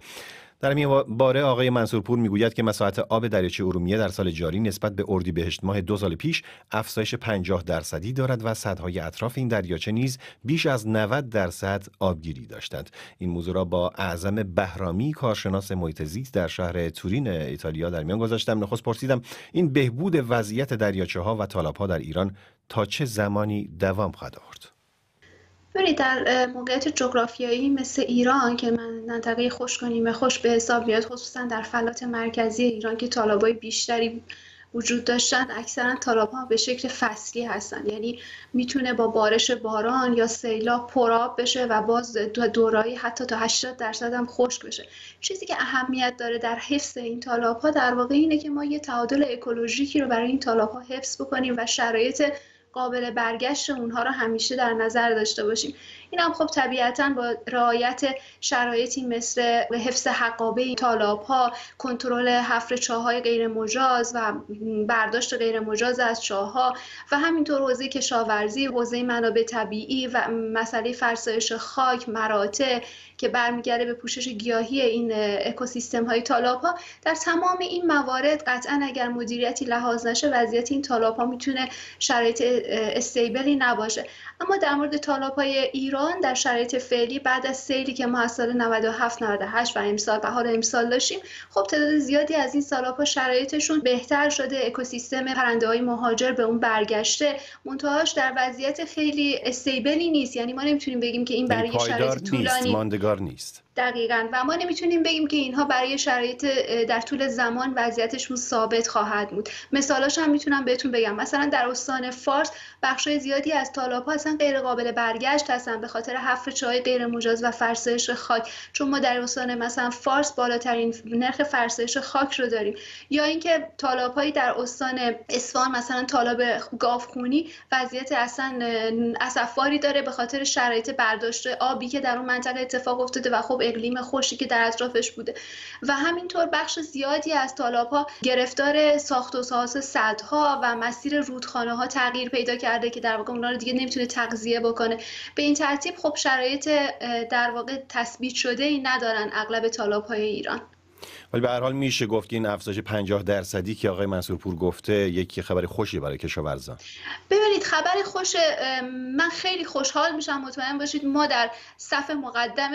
در همین باره آقای منصورپور میگوید که مساحت آب دریاچه ارومیه در سال جاری نسبت به اردیبهشت ماه دو سال پیش افزایش 50 درصدی دارد و صدهای اطراف این دریاچه نیز بیش از 90 درصد آبگیری داشتند این موضوع را با اعظم بهرامی کارشناس محیط زیست در شهر تورین ایتالیا در میان گذاشتم نخست پرسیدم این بهبود وضعیت دریاچه ها و تالاب ها در ایران تا چه زمانی دوام خواهد آورد ببینید در موقعیت جغرافیایی مثل ایران که من منطقه خشک و نیمه خشک به حساب میاد خصوصا در فلات مرکزی ایران که تالابای بیشتری وجود داشتن اکثرا تالاب ها به شکل فصلی هستند یعنی میتونه با بارش باران یا سیلا پراب بشه و باز دورایی حتی تا 80 درصد هم خشک بشه چیزی که اهمیت داره در حفظ این تالاب ها در واقع اینه که ما یه تعادل اکولوژیکی رو برای این تالاب حفظ بکنیم و شرایط قابل برگشت اونها رو همیشه در نظر داشته باشیم این هم خب طبیعتا با رعایت شرایطی مثل حفظ حقابه تالاب ها کنترل حفر های غیر مجاز و برداشت غیر مجاز از ها و همینطور حوزه کشاورزی حوزه منابع طبیعی و مسئله فرسایش خاک مراتع که برمیگرده به پوشش گیاهی این اکوسیستم های تالاب ها در تمام این موارد قطعا اگر مدیریتی لحاظ نشه وضعیت این تالاب ها میتونه شرایط استیبلی نباشه اما در مورد تالاب های ایران در شرایط فعلی بعد از سیلی که ما از سال 97 98 و امسال بهار امسال داشتیم خب تعداد زیادی از این سالاب ها شرایطشون بهتر شده اکوسیستم پرنده های مهاجر به اون برگشته منتهاش در وضعیت خیلی استیبلی نیست یعنی ما نمیتونیم بگیم که این برای شرایط طولانی نیست دقیقا و ما نمیتونیم بگیم که اینها برای شرایط در طول زمان وضعیتشون ثابت خواهد بود مثالاش هم میتونم بهتون بگم مثلا در استان فارس بخش زیادی از تالاب ها اصلا غیر قابل برگشت هستن به خاطر حفر چای غیر مجاز و فرسایش خاک چون ما در استان مثلا فارس بالاترین نرخ فرسایش خاک رو داریم یا اینکه تالاب هایی در استان اصفهان مثلا تالاب گاوخونی وضعیت اصلا اسفاری داره به خاطر شرایط برداشت آبی که در اون منطقه اتفاق افتاده و خب اقلیم خوشی که در اطرافش بوده و همینطور بخش زیادی از تالاب ها گرفتار ساخت و ساز صدها و مسیر رودخانه ها تغییر پیدا کرده که در واقع اونا رو دیگه نمیتونه تغذیه بکنه به این ترتیب خب شرایط در واقع تثبیت شده ای ندارن اغلب تالاب های ایران ولی به هر حال میشه گفت که این افزایش 50 درصدی که آقای منصورپور گفته یک خبر خوشی برای کشاورزان ببینید خبر خوش من خیلی خوشحال میشم مطمئن باشید ما در صف مقدم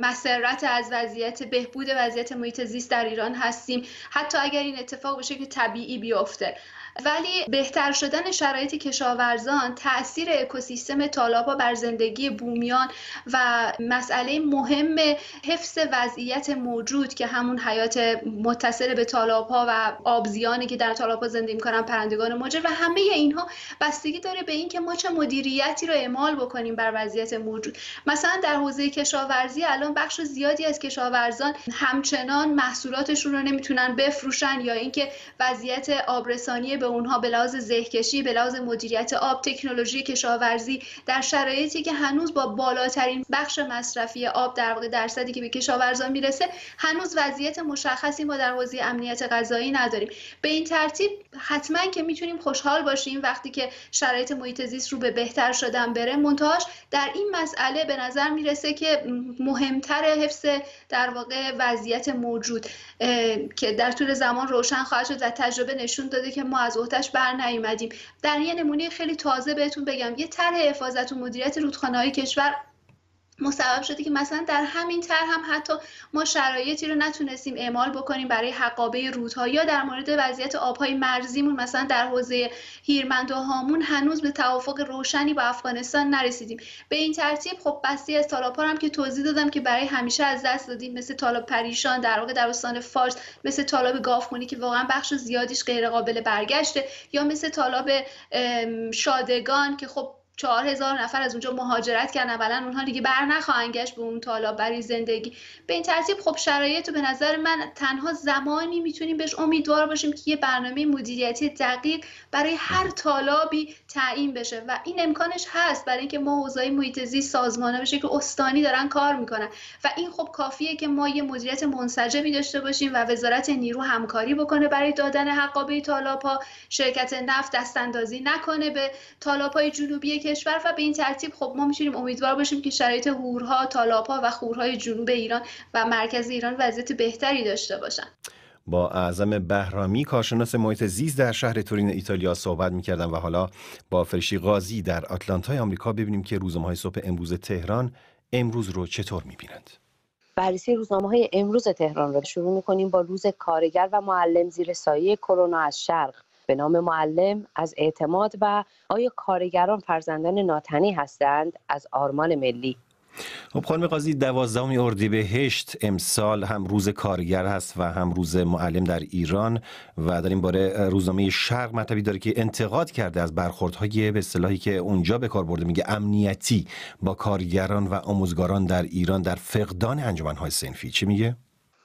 مسرت از وضعیت بهبود وضعیت محیط زیست در ایران هستیم حتی اگر این اتفاق بشه که طبیعی بیفته ولی بهتر شدن شرایط کشاورزان تاثیر اکوسیستم تالابا بر زندگی بومیان و مسئله مهم حفظ وضعیت موجود که همون حیات متصل به تالاب ها و آبزیانی که در تالاب زندگی میکنن پرندگان موجه و همه اینها بستگی داره به اینکه ما چه مدیریتی رو اعمال بکنیم بر وضعیت موجود مثلا در حوزه کشاورزی الان بخش زیادی از کشاورزان همچنان محصولاتشون رو نمیتونن بفروشن یا اینکه وضعیت آبرسانی به اونها به لحاظ زهکشی، به لحاظ مدیریت آب تکنولوژی کشاورزی در شرایطی که هنوز با بالاترین بخش مصرفی آب در واقع درصدی که به کشاورزان میرسه هنوز وضعیت مشخصی ما در حوزه امنیت غذایی نداریم به این ترتیب حتما که میتونیم خوشحال باشیم وقتی که شرایط محیط زیست رو به بهتر شدن بره منتهاش در این مسئله به نظر میرسه که مهمتر حفظ در واقع وضعیت موجود که در طول زمان روشن خواهد شد و تجربه نشون داده که ما از اوتش بر نیومدیم در یه نمونه خیلی تازه بهتون بگم یه طرح حفاظت و مدیریت رودخانه‌های کشور مسبب شده که مثلا در همین طرح هم حتی ما شرایطی رو نتونستیم اعمال بکنیم برای حقابه رودها یا در مورد وضعیت آبهای مرزیمون مثلا در حوزه هیرمند و هامون هنوز به توافق روشنی با افغانستان نرسیدیم به این ترتیب خب بستی از تالاب‌ها هم که توضیح دادم که برای همیشه از دست دادیم مثل تالاب پریشان در واقع در استان فارس مثل تالاب گافمونی که واقعا بخش زیادیش غیر قابل برگشته یا مثل تالاب شادگان که خب چهار هزار نفر از اونجا مهاجرت کردن اولا اونها دیگه بر نخواهند گشت به اون طالاب برای زندگی به این ترتیب خب شرایط به نظر من تنها زمانی میتونیم بهش امیدوار باشیم که یه برنامه مدیریتی دقیق برای هر تالابی، تعیین بشه و این امکانش هست برای اینکه ما حوزه محیط زیست سازمانه بشه که استانی دارن کار میکنن و این خب کافیه که ما یه مدیریت منسجمی داشته باشیم و وزارت نیرو همکاری بکنه برای دادن حقابه تالاپا شرکت نفت اندازی نکنه به تالاپای جنوبی کشور و به این ترتیب خب ما میتونیم امیدوار باشیم که شرایط هورها تالاپا و خورهای جنوب ایران و مرکز ایران وضعیت بهتری داشته باشن با اعظم بهرامی کارشناس محیط زیست در شهر تورین ایتالیا صحبت میکردم و حالا با فرشی قاضی در آتلانتای آمریکا ببینیم که روزنامه های صبح امروز تهران امروز رو چطور میبینند بررسی بله، روزنامه های امروز تهران رو شروع میکنیم با روز کارگر و معلم زیر سایه کرونا از شرق به نام معلم از اعتماد و آیا کارگران فرزندان ناتنی هستند از آرمان ملی خب خانم قاضی دوازدهم اردیبهشت امسال هم روز کارگر هست و هم روز معلم در ایران و در این باره روزنامه شرق مطلبی داره که انتقاد کرده از برخوردهای به اصطلاحی که اونجا به کار برده میگه امنیتی با کارگران و آموزگاران در ایران در فقدان انجمنهای سنفی چی میگه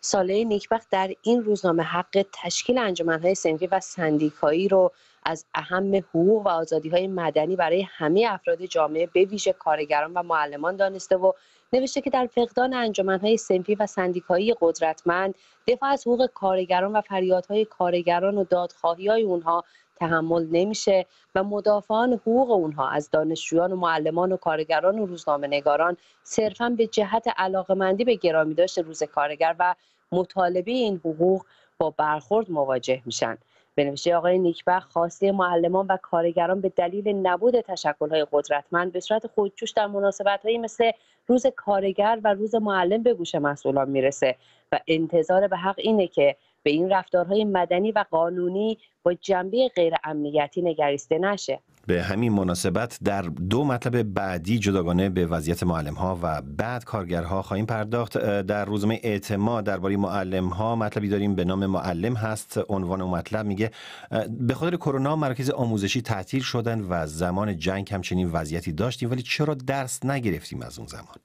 ساله نیکبخت در این روزنامه حق تشکیل انجمنهای سنفی و سندیکایی رو از اهم حقوق و آزادی های مدنی برای همه افراد جامعه به ویژه کارگران و معلمان دانسته و نوشته که در فقدان انجمنهای سنفی و سندیکایی قدرتمند دفاع از حقوق کارگران و فریادهای کارگران و دادخواهی های اونها تحمل نمیشه و مدافعان حقوق اونها از دانشجویان و معلمان و کارگران و روزنامه نگاران صرفا به جهت علاقمندی به گرامی داشت روز کارگر و مطالبه این حقوق با برخورد مواجه میشن به آقای نیکبخ خواسته معلمان و کارگران به دلیل نبود های قدرتمند به صورت خودجوش در مناسبت‌هایی مثل روز کارگر و روز معلم به گوش مسئولان میرسه و انتظار به حق اینه که به این رفتارهای مدنی و قانونی با جنبه غیر امنیتی نگریسته نشه به همین مناسبت در دو مطلب بعدی جداگانه به وضعیت معلم ها و بعد کارگرها خواهیم پرداخت در روزنامه اعتماد درباره معلم ها مطلبی داریم به نام معلم هست عنوان اون مطلب میگه به خاطر کرونا مراکز آموزشی تعطیل شدن و زمان جنگ همچنین وضعیتی داشتیم ولی چرا درس نگرفتیم از اون زمان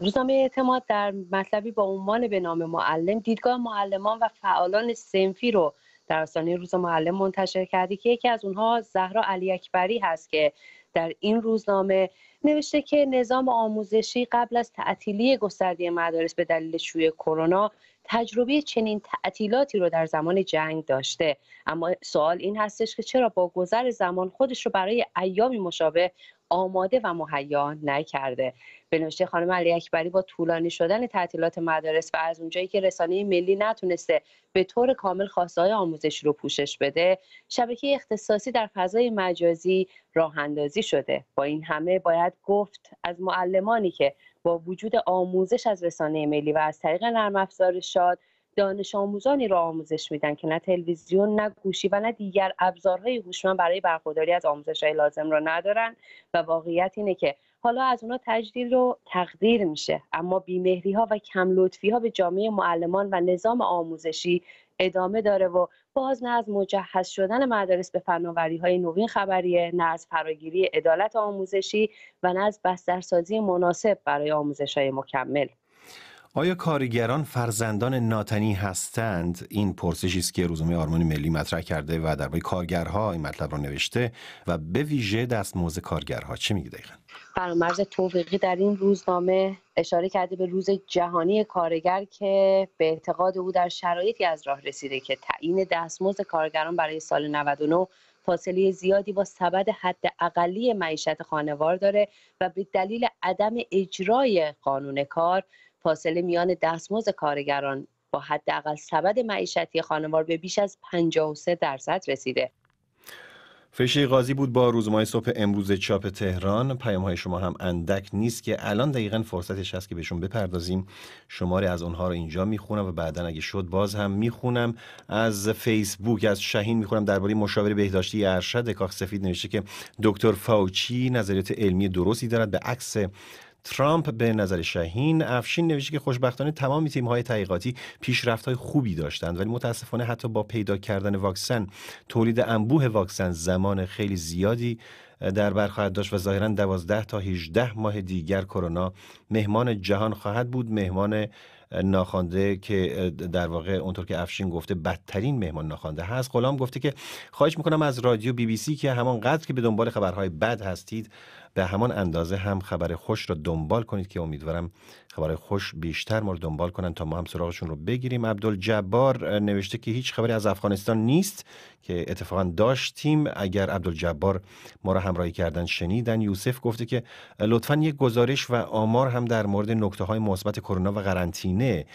روزنامه اعتماد در مطلبی با عنوان به نام معلم دیدگاه معلمان و فعالان سنفی رو در آستانه روز معلم منتشر کردی که یکی از اونها زهرا علی اکبری هست که در این روزنامه نوشته که نظام آموزشی قبل از تعطیلی گسترده مدارس به دلیل شیوع کرونا تجربه چنین تعطیلاتی رو در زمان جنگ داشته اما سوال این هستش که چرا با گذر زمان خودش رو برای ایامی مشابه آماده و مهیا نکرده به نوشته خانم علی اکبری با طولانی شدن تعطیلات مدارس و از اونجایی که رسانه ملی نتونسته به طور کامل های آموزش رو پوشش بده شبکه اختصاصی در فضای مجازی راه اندازی شده با این همه باید گفت از معلمانی که با وجود آموزش از رسانه ملی و از طریق نرم افزار شاد دانش آموزانی را آموزش میدن که نه تلویزیون نه گوشی و نه دیگر ابزارهای هوشمند برای برخورداری از آموزش های لازم را ندارن و واقعیت اینه که حالا از اونا تجدیل رو تقدیر میشه اما بیمهری ها و کم لطفی ها به جامعه معلمان و نظام آموزشی ادامه داره و باز نه از مجهز شدن مدارس به فناوری های نوین خبریه نه از فراگیری عدالت آموزشی و نه از بسترسازی مناسب برای آموزش های مکمل آیا کارگران فرزندان ناتنی هستند این پرسشی است که روزنامه آرمان ملی مطرح کرده و درباره کارگرها این مطلب را نوشته و به ویژه دستمزد کارگرها چه میگه دقیقا فرامرز بله، توفیقی در این روزنامه اشاره کرده به روز جهانی کارگر که به اعتقاد او در شرایطی از راه رسیده که تعیین دستمزد کارگران برای سال 99 فاصله زیادی با سبد حد اقلی معیشت خانوار داره و به دلیل عدم اجرای قانون کار فاصله میان دستمزد کارگران با حداقل سبد معیشتی خانوار به بیش از 53 درصد رسیده فشی قاضی بود با روزمای صبح امروز چاپ تهران پیام های شما هم اندک نیست که الان دقیقا فرصتش هست که بهشون بپردازیم شماره از اونها رو اینجا میخونم و بعدا اگه شد باز هم میخونم از فیسبوک از شهین میخونم درباره مشاور بهداشتی ارشد کاخ سفید نوشته که دکتر فاوچی نظریات علمی درستی دارد به عکس ترامپ به نظر شاهین افشین نوشته که خوشبختانه تمام تیم های تحقیقاتی پیشرفت های خوبی داشتند ولی متاسفانه حتی با پیدا کردن واکسن تولید انبوه واکسن زمان خیلی زیادی در بر خواهد داشت و ظاهرا 12 تا 18 ماه دیگر کرونا مهمان جهان خواهد بود مهمان ناخوانده که در واقع اونطور که افشین گفته بدترین مهمان ناخوانده هست غلام گفته که خواهش میکنم از رادیو بی بی سی که همانقدر که به دنبال خبرهای بد هستید به همان اندازه هم خبر خوش را دنبال کنید که امیدوارم خبر خوش بیشتر ما دنبال کنن تا ما هم سراغشون رو بگیریم عبدالجبار نوشته که هیچ خبری از افغانستان نیست که اتفاقا داشتیم اگر عبدالجبار ما را همراهی کردن شنیدن یوسف گفته که لطفا یک گزارش و آمار هم در مورد نکته های مثبت کرونا و قرنطینه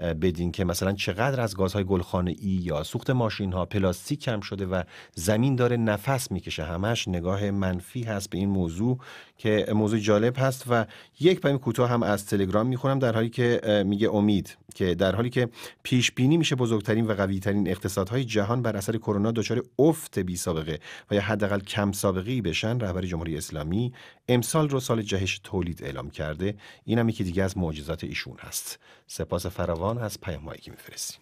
بدین که مثلا چقدر از گازهای گلخانه ای یا سوخت ماشین ها پلاستیک کم شده و زمین داره نفس میکشه همش نگاه منفی هست به این موضوع که موضوع جالب هست و یک پیام کوتاه هم از تلگرام میخونم در حالی که میگه امید که در حالی که پیش بینی میشه بزرگترین و قویترین اقتصادهای جهان بر اثر کرونا دچار افت بی سابقه و یا حداقل کم سابقه بشن رهبر جمهوری اسلامی امسال رو سال جهش تولید اعلام کرده اینم که دیگه از معجزات ایشون هست سپاس فراوان از پیامهایی که میفرستیم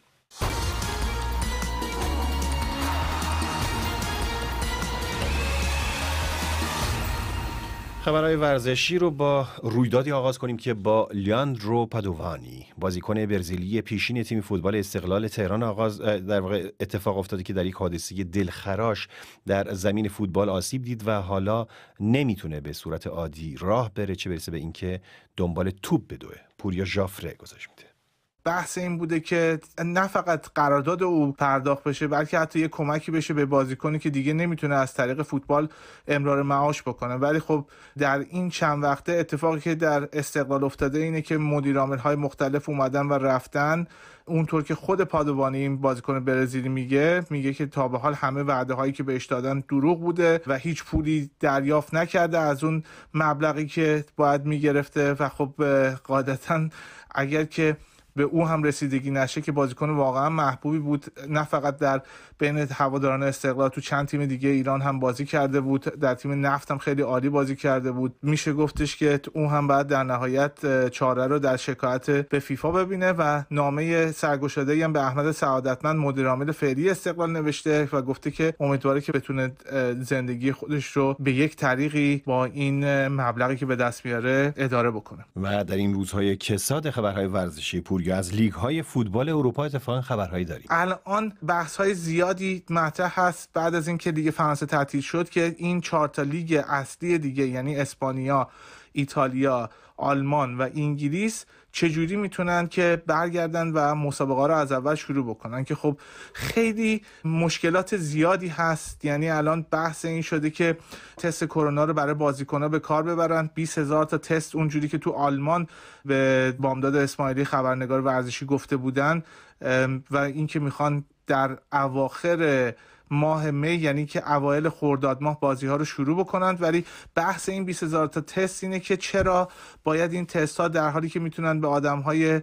خبرهای ورزشی رو با رویدادی آغاز کنیم که با لیاندرو پادووانی بازیکن برزیلی پیشین تیم فوتبال استقلال تهران آغاز در واقع اتفاق افتاده که در یک حادثه دلخراش در زمین فوتبال آسیب دید و حالا نمیتونه به صورت عادی راه بره چه برسه به اینکه دنبال توپ بدوه پوریا ژافره گذاشت میده بحث این بوده که نه فقط قرارداد او پرداخت بشه بلکه حتی یه کمکی بشه به بازیکنی که دیگه نمیتونه از طریق فوتبال امرار معاش بکنه ولی خب در این چند وقته اتفاقی که در استقلال افتاده اینه که مدیر های مختلف اومدن و رفتن اونطور که خود پادوانی این بازیکن برزیلی میگه میگه که تا به حال همه وعده هایی که بهش دادن دروغ بوده و هیچ پولی دریافت نکرده از اون مبلغی که باید میگرفته و خب قاعدتا اگر که به او هم رسیدگی نشه که بازیکن واقعا محبوبی بود نه فقط در بین هواداران استقلال تو چند تیم دیگه ایران هم بازی کرده بود در تیم نفت هم خیلی عالی بازی کرده بود میشه گفتش که او هم بعد در نهایت چاره رو در شکایت به فیفا ببینه و نامه سرگشاده هم به احمد سعادتمند مدیر عامل فعلی استقلال نوشته و گفته که امیدواره که بتونه زندگی خودش رو به یک طریقی با این مبلغی که به دست میاره اداره بکنه و در این روزهای کساد خبرهای ورزشی پور از لیگ های فوتبال اروپا اتفاقا خبرهایی داریم الان بحث های زیادی مطرح هست بعد از اینکه لیگ فرانسه تعطیل شد که این چهار تا لیگ اصلی دیگه یعنی اسپانیا ایتالیا آلمان و انگلیس چجوری میتونن که برگردن و مسابقه رو از اول شروع بکنن که خب خیلی مشکلات زیادی هست یعنی الان بحث این شده که تست کرونا رو برای بازیکن‌ها به کار ببرن 20 هزار تا تست اونجوری که تو آلمان به بامداد اسماعیلی خبرنگار ورزشی گفته بودن و اینکه میخوان در اواخر ماه می یعنی که اوایل خرداد ماه بازی ها رو شروع بکنند ولی بحث این 20 هزار تا تست اینه که چرا باید این تست ها در حالی که میتونن به آدم های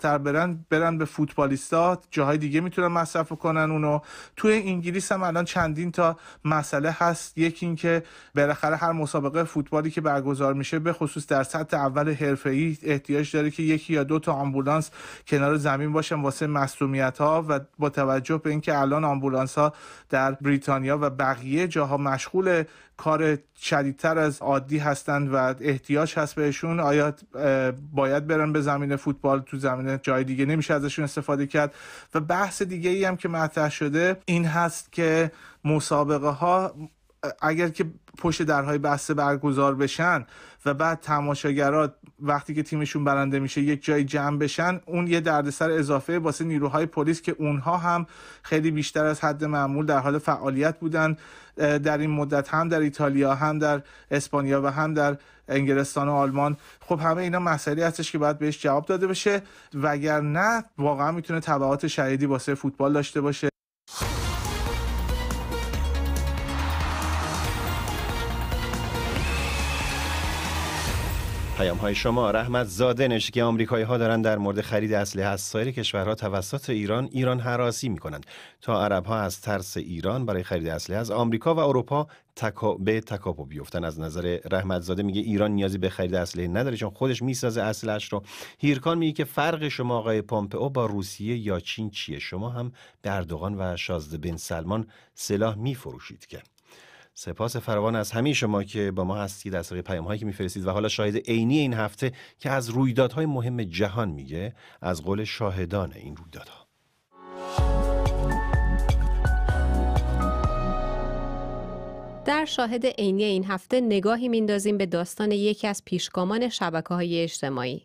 تر برن برن به فوتبالیستا جاهای دیگه میتونن مصرف کنن اونو توی انگلیس هم الان چندین تا مسئله هست یکی اینکه بالاخره هر مسابقه فوتبالی که برگزار میشه به خصوص در سطح اول حرفه ای احتیاج داره که یکی یا دو تا آمبولانس کنار زمین باشن واسه مصومیت ها و با توجه به اینکه الان آمبولانس ها در بریتانیا و بقیه جاها مشغول کار شدیدتر از عادی هستند و احتیاج هست بهشون آیا باید برن به زمین فوتبال تو زمین جای دیگه نمیشه ازشون استفاده کرد و بحث دیگه ای هم که مطرح شده این هست که مسابقه ها اگر که پشت درهای بسته برگزار بشن و بعد تماشاگرات وقتی که تیمشون برنده میشه یک جای جمع بشن اون یه دردسر اضافه واسه نیروهای پلیس که اونها هم خیلی بیشتر از حد معمول در حال فعالیت بودن در این مدت هم در ایتالیا هم در اسپانیا و هم در انگلستان و آلمان خب همه اینا مسئله هستش که باید بهش جواب داده بشه وگر نه واقعا میتونه تبعات شهیدی واسه فوتبال داشته باشه پیام های شما رحمت زاده که آمریکایی ها دارن در مورد خرید اسلحه از سایر کشورها توسط ایران ایران حراسی می کنند تا عرب ها از ترس ایران برای خرید اسلحه از آمریکا و اروپا به تکاپو بیفتن از نظر رحمت زاده میگه ایران نیازی به خرید اسلحه نداره چون خودش میسازه اصلش رو هیرکان میگه که فرق شما آقای پامپئو با روسیه یا چین چیه شما هم به و شازده بن سلمان سلاح میفروشید که سپاس فروان از همه شما که با ما هستید از طریق پیام هایی که میفرستید و حالا شاهد عینی این هفته که از رویدادهای مهم جهان میگه از قول شاهدان این رویدادها در شاهد عینی این هفته نگاهی میندازیم به داستان یکی از پیشگامان شبکه های اجتماعی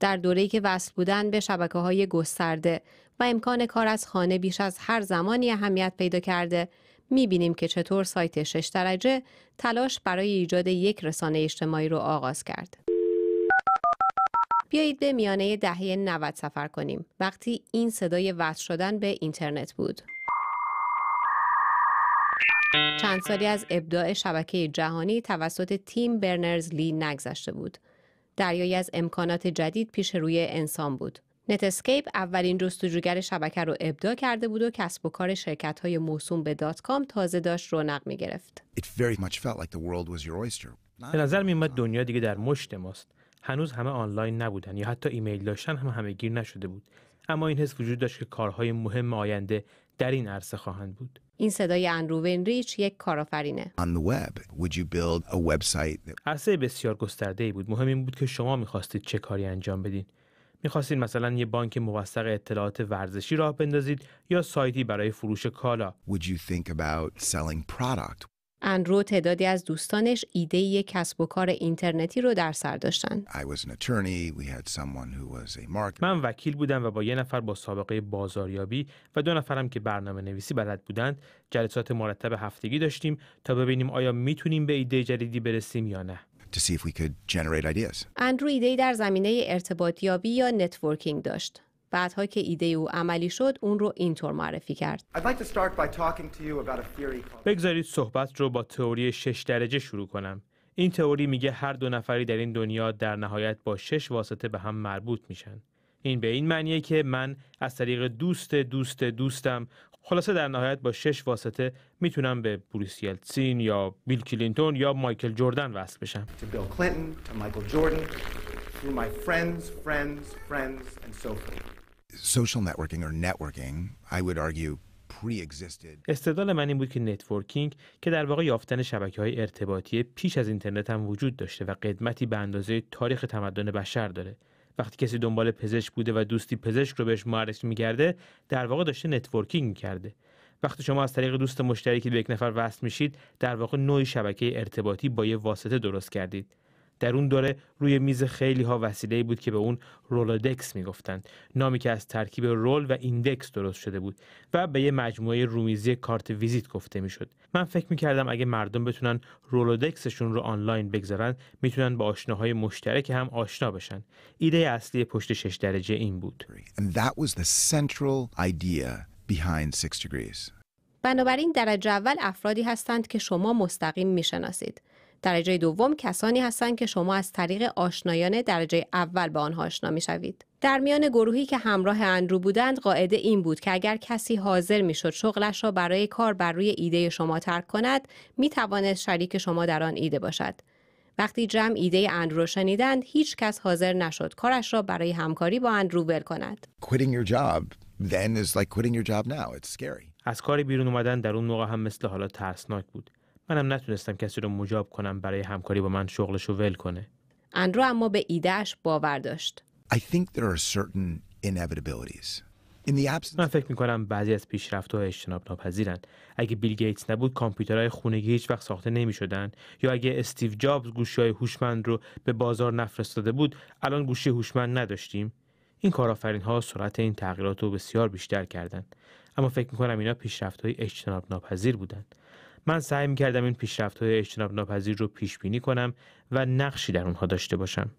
در دوره‌ای که وصل بودن به شبکه های گسترده و امکان کار از خانه بیش از هر زمانی اهمیت پیدا کرده می بینیم که چطور سایت شش درجه تلاش برای ایجاد یک رسانه اجتماعی رو آغاز کرد. بیایید به میانه دهه 90 سفر کنیم وقتی این صدای وصل شدن به اینترنت بود. چند سالی از ابداع شبکه جهانی توسط تیم برنرز لی نگذشته بود. دریایی از امکانات جدید پیش روی انسان بود. نتسکیپ اولین جستجوگر شبکه رو ابدا کرده بود و کسب و کار شرکت های موسوم به دات کام تازه داشت رونق می گرفت. به نظر می دنیا دیگه در مشت ماست. هنوز همه آنلاین نبودن یا حتی ایمیل داشتن هم گیر نشده بود. اما این حس وجود داشت که کارهای مهم آینده در این عرصه خواهند بود. این صدای اندرو ریچ یک کارآفرینه. عرصه بسیار گسترده ای بود. مهم این بود که شما میخواستید چه کاری انجام بدین. میخواستین مثلا یه بانک موثق اطلاعات ورزشی راه بندازید یا سایتی برای فروش کالا think about اندرو تعدادی از دوستانش ایده یک کسب و کار اینترنتی رو در سر داشتن. من وکیل بودم و با یه نفر با سابقه بازاریابی و دو نفرم که برنامه نویسی بلد بودند جلسات مرتب هفتگی داشتیم تا ببینیم آیا میتونیم به ایده جدیدی برسیم یا نه. to see اندرو ایده در زمینه ارتباطیابی یا نتورکینگ داشت. بعدها که ایده او عملی شد اون رو اینطور معرفی کرد بگذارید صحبت رو با تئوری شش درجه شروع کنم این تئوری میگه هر دو نفری در این دنیا در نهایت با شش واسطه به هم مربوط میشن این به این معنیه که من از طریق دوست دوست دوستم خلاصه در نهایت با شش واسطه میتونم به بوریس یلتسین یا بیل کلینتون یا مایکل جوردن وصل بشم استدلال من این بود که نتورکینگ که در واقع یافتن شبکه های ارتباطی پیش از اینترنت هم وجود داشته و قدمتی به اندازه تاریخ تمدن بشر داره وقتی کسی دنبال پزشک بوده و دوستی پزشک رو بهش معرفی میکرده در واقع داشته نتورکینگ کرده وقتی شما از طریق دوست مشترکی به یک نفر وصل میشید در واقع نوعی شبکه ارتباطی با یه واسطه درست کردید در اون دوره روی میز خیلی ها وسیله بود که به اون رولودکس میگفتند نامی که از ترکیب رول و ایندکس درست شده بود و به یه مجموعه رومیزی کارت ویزیت گفته میشد من فکر میکردم اگه مردم بتونن رولودکسشون رو آنلاین بگذارن میتونن با آشناهای مشترک هم آشنا بشن ایده اصلی پشت شش درجه این بود بنابراین درجه اول افرادی هستند که شما مستقیم میشناسید درجه دوم کسانی هستند که شما از طریق آشنایان درجه اول به آنها آشنا می شوید. در میان گروهی که همراه اندرو بودند قاعده این بود که اگر کسی حاضر میشد شغلش را برای کار بر روی ایده شما ترک کند می تواند شریک شما در آن ایده باشد وقتی جمع ایده اندرو شنیدند هیچ کس حاضر نشد کارش را برای همکاری با اندرو ول کند از کاری بیرون اومدن در اون موقع هم مثل حالا ترسناک بود منم نتونستم کسی رو مجاب کنم برای همکاری با من شغلش رو ول کنه اندرو اما به ایدهش باور داشت I think there are certain inevitabilities. من فکر میکنم بعضی از پیشرفت اجتناب ناپذیرند. اگه بیل گیتس نبود کامپیوترهای خونگی هیچ وقت ساخته نمی یا اگه استیو جابز گوشی های هوشمند رو به بازار نفرستاده بود الان گوشی هوشمند نداشتیم. این کارآفرین ها سرعت این تغییرات رو بسیار بیشتر کردند. اما فکر میکنم اینا پیشرفت های اجتناب ناپذیر بودند. من سعی می کردم این پیشرفت های اجتناب ناپذیر رو پیش بینی کنم و نقشی در اونها داشته باشم.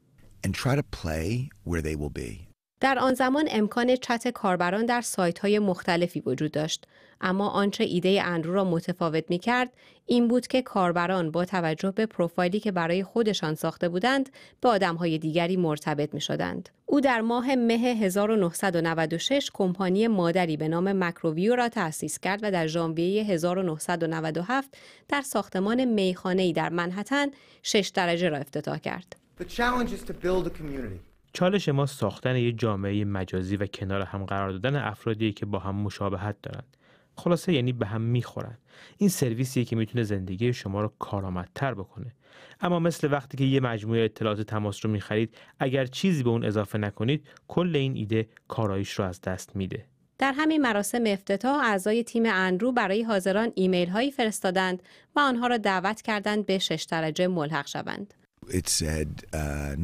And try to play where they will be. در آن زمان امکان چت کاربران در سایت های مختلفی وجود داشت اما آنچه ایده اندرو را متفاوت می کرد این بود که کاربران با توجه به پروفایلی که برای خودشان ساخته بودند به آدم های دیگری مرتبط می شدند. او در ماه مه 1996 کمپانی مادری به نام مکروویو را تأسیس کرد و در ژانویه 1997 در ساختمان میخانه‌ای در منحتن 6 درجه را افتتاح کرد. چالش ما ساختن یه جامعه مجازی و کنار هم قرار دادن افرادی که با هم مشابهت دارند خلاصه یعنی به هم میخورن این سرویسیه که میتونه زندگی شما رو کارآمدتر بکنه اما مثل وقتی که یه مجموعه اطلاعات تماس رو میخرید اگر چیزی به اون اضافه نکنید کل این ایده کارایش رو از دست میده در همین مراسم افتتاح اعضای تیم انرو برای حاضران ایمیل هایی فرستادند و آنها را دعوت کردند به شش درجه ملحق شوند Uh,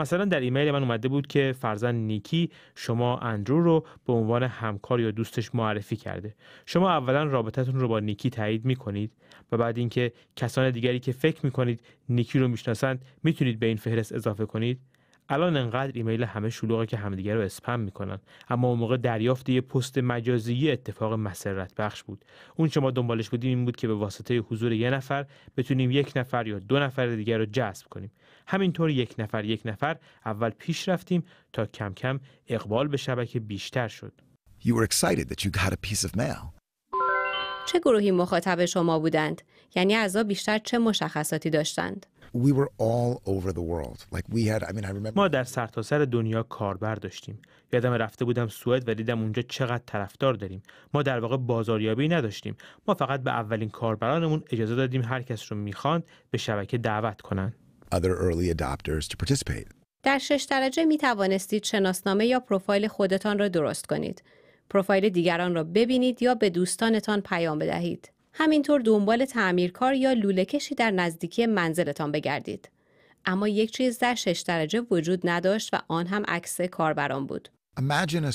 مثلا در ایمیل من اومده بود که فرزن نیکی شما اندرو رو به عنوان همکار یا دوستش معرفی کرده شما اولا رابطتون رو با نیکی تایید میکنید و بعد اینکه کسان دیگری که فکر میکنید نیکی رو میشناسند میتونید به این فهرست اضافه کنید الان انقدر ایمیل همه شلوغه که همدیگه رو اسپم میکنن اما اون موقع دریافت یه پست مجازی اتفاق مسرت بخش بود اون شما دنبالش بودیم این بود که به واسطه حضور یه نفر بتونیم یک نفر یا دو نفر دیگر رو جذب کنیم همینطور یک نفر یک نفر اول پیش رفتیم تا کم کم اقبال به شبکه بیشتر شد چه گروهی مخاطب شما بودند؟ یعنی اعضا بیشتر چه مشخصاتی داشتند؟ ما در سرتاسر سر دنیا کاربر داشتیم. یادم رفته بودم سوئد و دیدم اونجا چقدر طرفدار داریم. ما در واقع بازاریابی نداشتیم. ما فقط به اولین کاربرانمون اجازه دادیم هر کس رو میخواند به شبکه دعوت کنن. Other early adopters to participate. در شش درجه می توانستید شناسنامه یا پروفایل خودتان را درست کنید. پروفایل دیگران را ببینید یا به دوستانتان پیام بدهید. همینطور دنبال تعمیرکار یا لوله کشی در نزدیکی منزلتان بگردید. اما یک چیز در شش درجه وجود نداشت و آن هم عکس کاربران بود. Imagine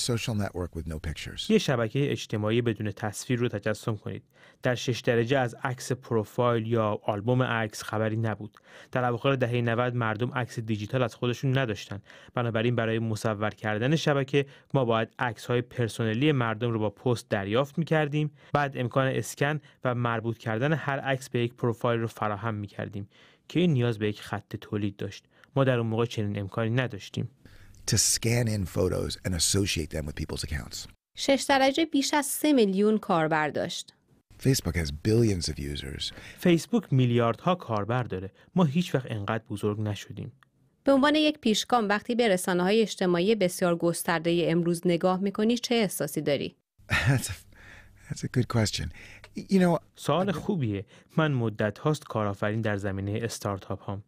یه شبکه اجتماعی بدون تصویر رو تجسم کنید. در شش درجه از عکس پروفایل یا آلبوم عکس خبری نبود. در اواخر دهه 90 مردم عکس دیجیتال از خودشون نداشتن. بنابراین برای مصور کردن شبکه ما باید های پرسونلی مردم رو با پست دریافت می کردیم بعد امکان اسکن و مربوط کردن هر عکس به یک پروفایل رو فراهم می کردیم که این نیاز به یک خط تولید داشت. ما در اون موقع چنین امکانی نداشتیم. to scan in photos and associate them with people's accounts. شش درجه بیش از سه میلیون کاربر داشت. Facebook has billions of users. فیسبوک میلیاردها کاربر داره. ما هیچ وقت انقدر بزرگ نشدیم. به عنوان یک پیشگام وقتی به رسانه های اجتماعی بسیار گسترده امروز نگاه میکنی چه احساسی داری؟ That's a, good question. You know, سوال خوبیه. من مدت هاست کارآفرین در زمینه استارتاپ هام.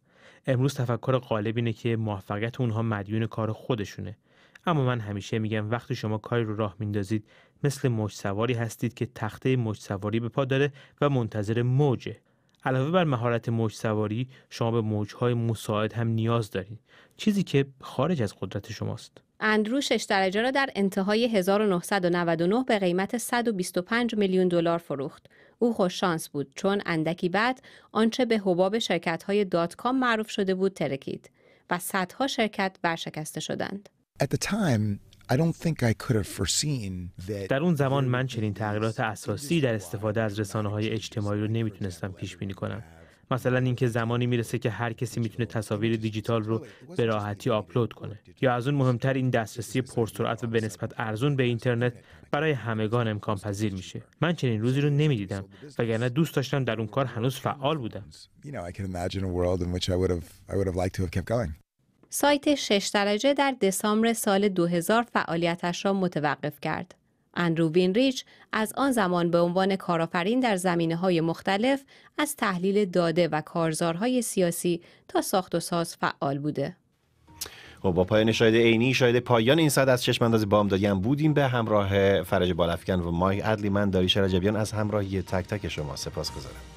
امروز تفکر غالب اینه که موفقیت اونها مدیون کار خودشونه اما من همیشه میگم وقتی شما کاری رو راه میندازید مثل موج سواری هستید که تخته موج سواری به پا داره و منتظر موجه علاوه بر مهارت موج سواری شما به موجهای مساعد هم نیاز دارید چیزی که خارج از قدرت شماست اندرو شش درجه را در انتهای 1999 به قیمت 125 میلیون دلار فروخت او شانس بود چون اندکی بعد آنچه به حباب های دات کام معروف شده بود ترکید و صدها شرکت برشکسته شدند. در اون زمان من چنین تغییرات اساسی در استفاده از رسانه های اجتماعی رو نمیتونستم پیش بینی کنم. مثلا اینکه زمانی میرسه که هر کسی میتونه تصاویر دیجیتال رو به راحتی آپلود کنه یا از اون مهمتر این دسترسی پرسرعت و به نسبت ارزون به اینترنت برای همگان امکان پذیر میشه من چنین روزی رو نمیدیدم وگرنه دوست داشتم در اون کار هنوز فعال بودم سایت شش درجه در دسامبر سال 2000 فعالیتش را متوقف کرد. اندرو وینریچ از آن زمان به عنوان کارآفرین در زمینه های مختلف از تحلیل داده و کارزارهای سیاسی تا ساخت و ساز فعال بوده. و خب، با پایان شاید عینی شاید پایان این ساعت از چشم انداز هم بودیم به همراه فرج بالافکن و مای ادلی من داریش رجبیان از همراهی تک تک شما سپاس گذارم.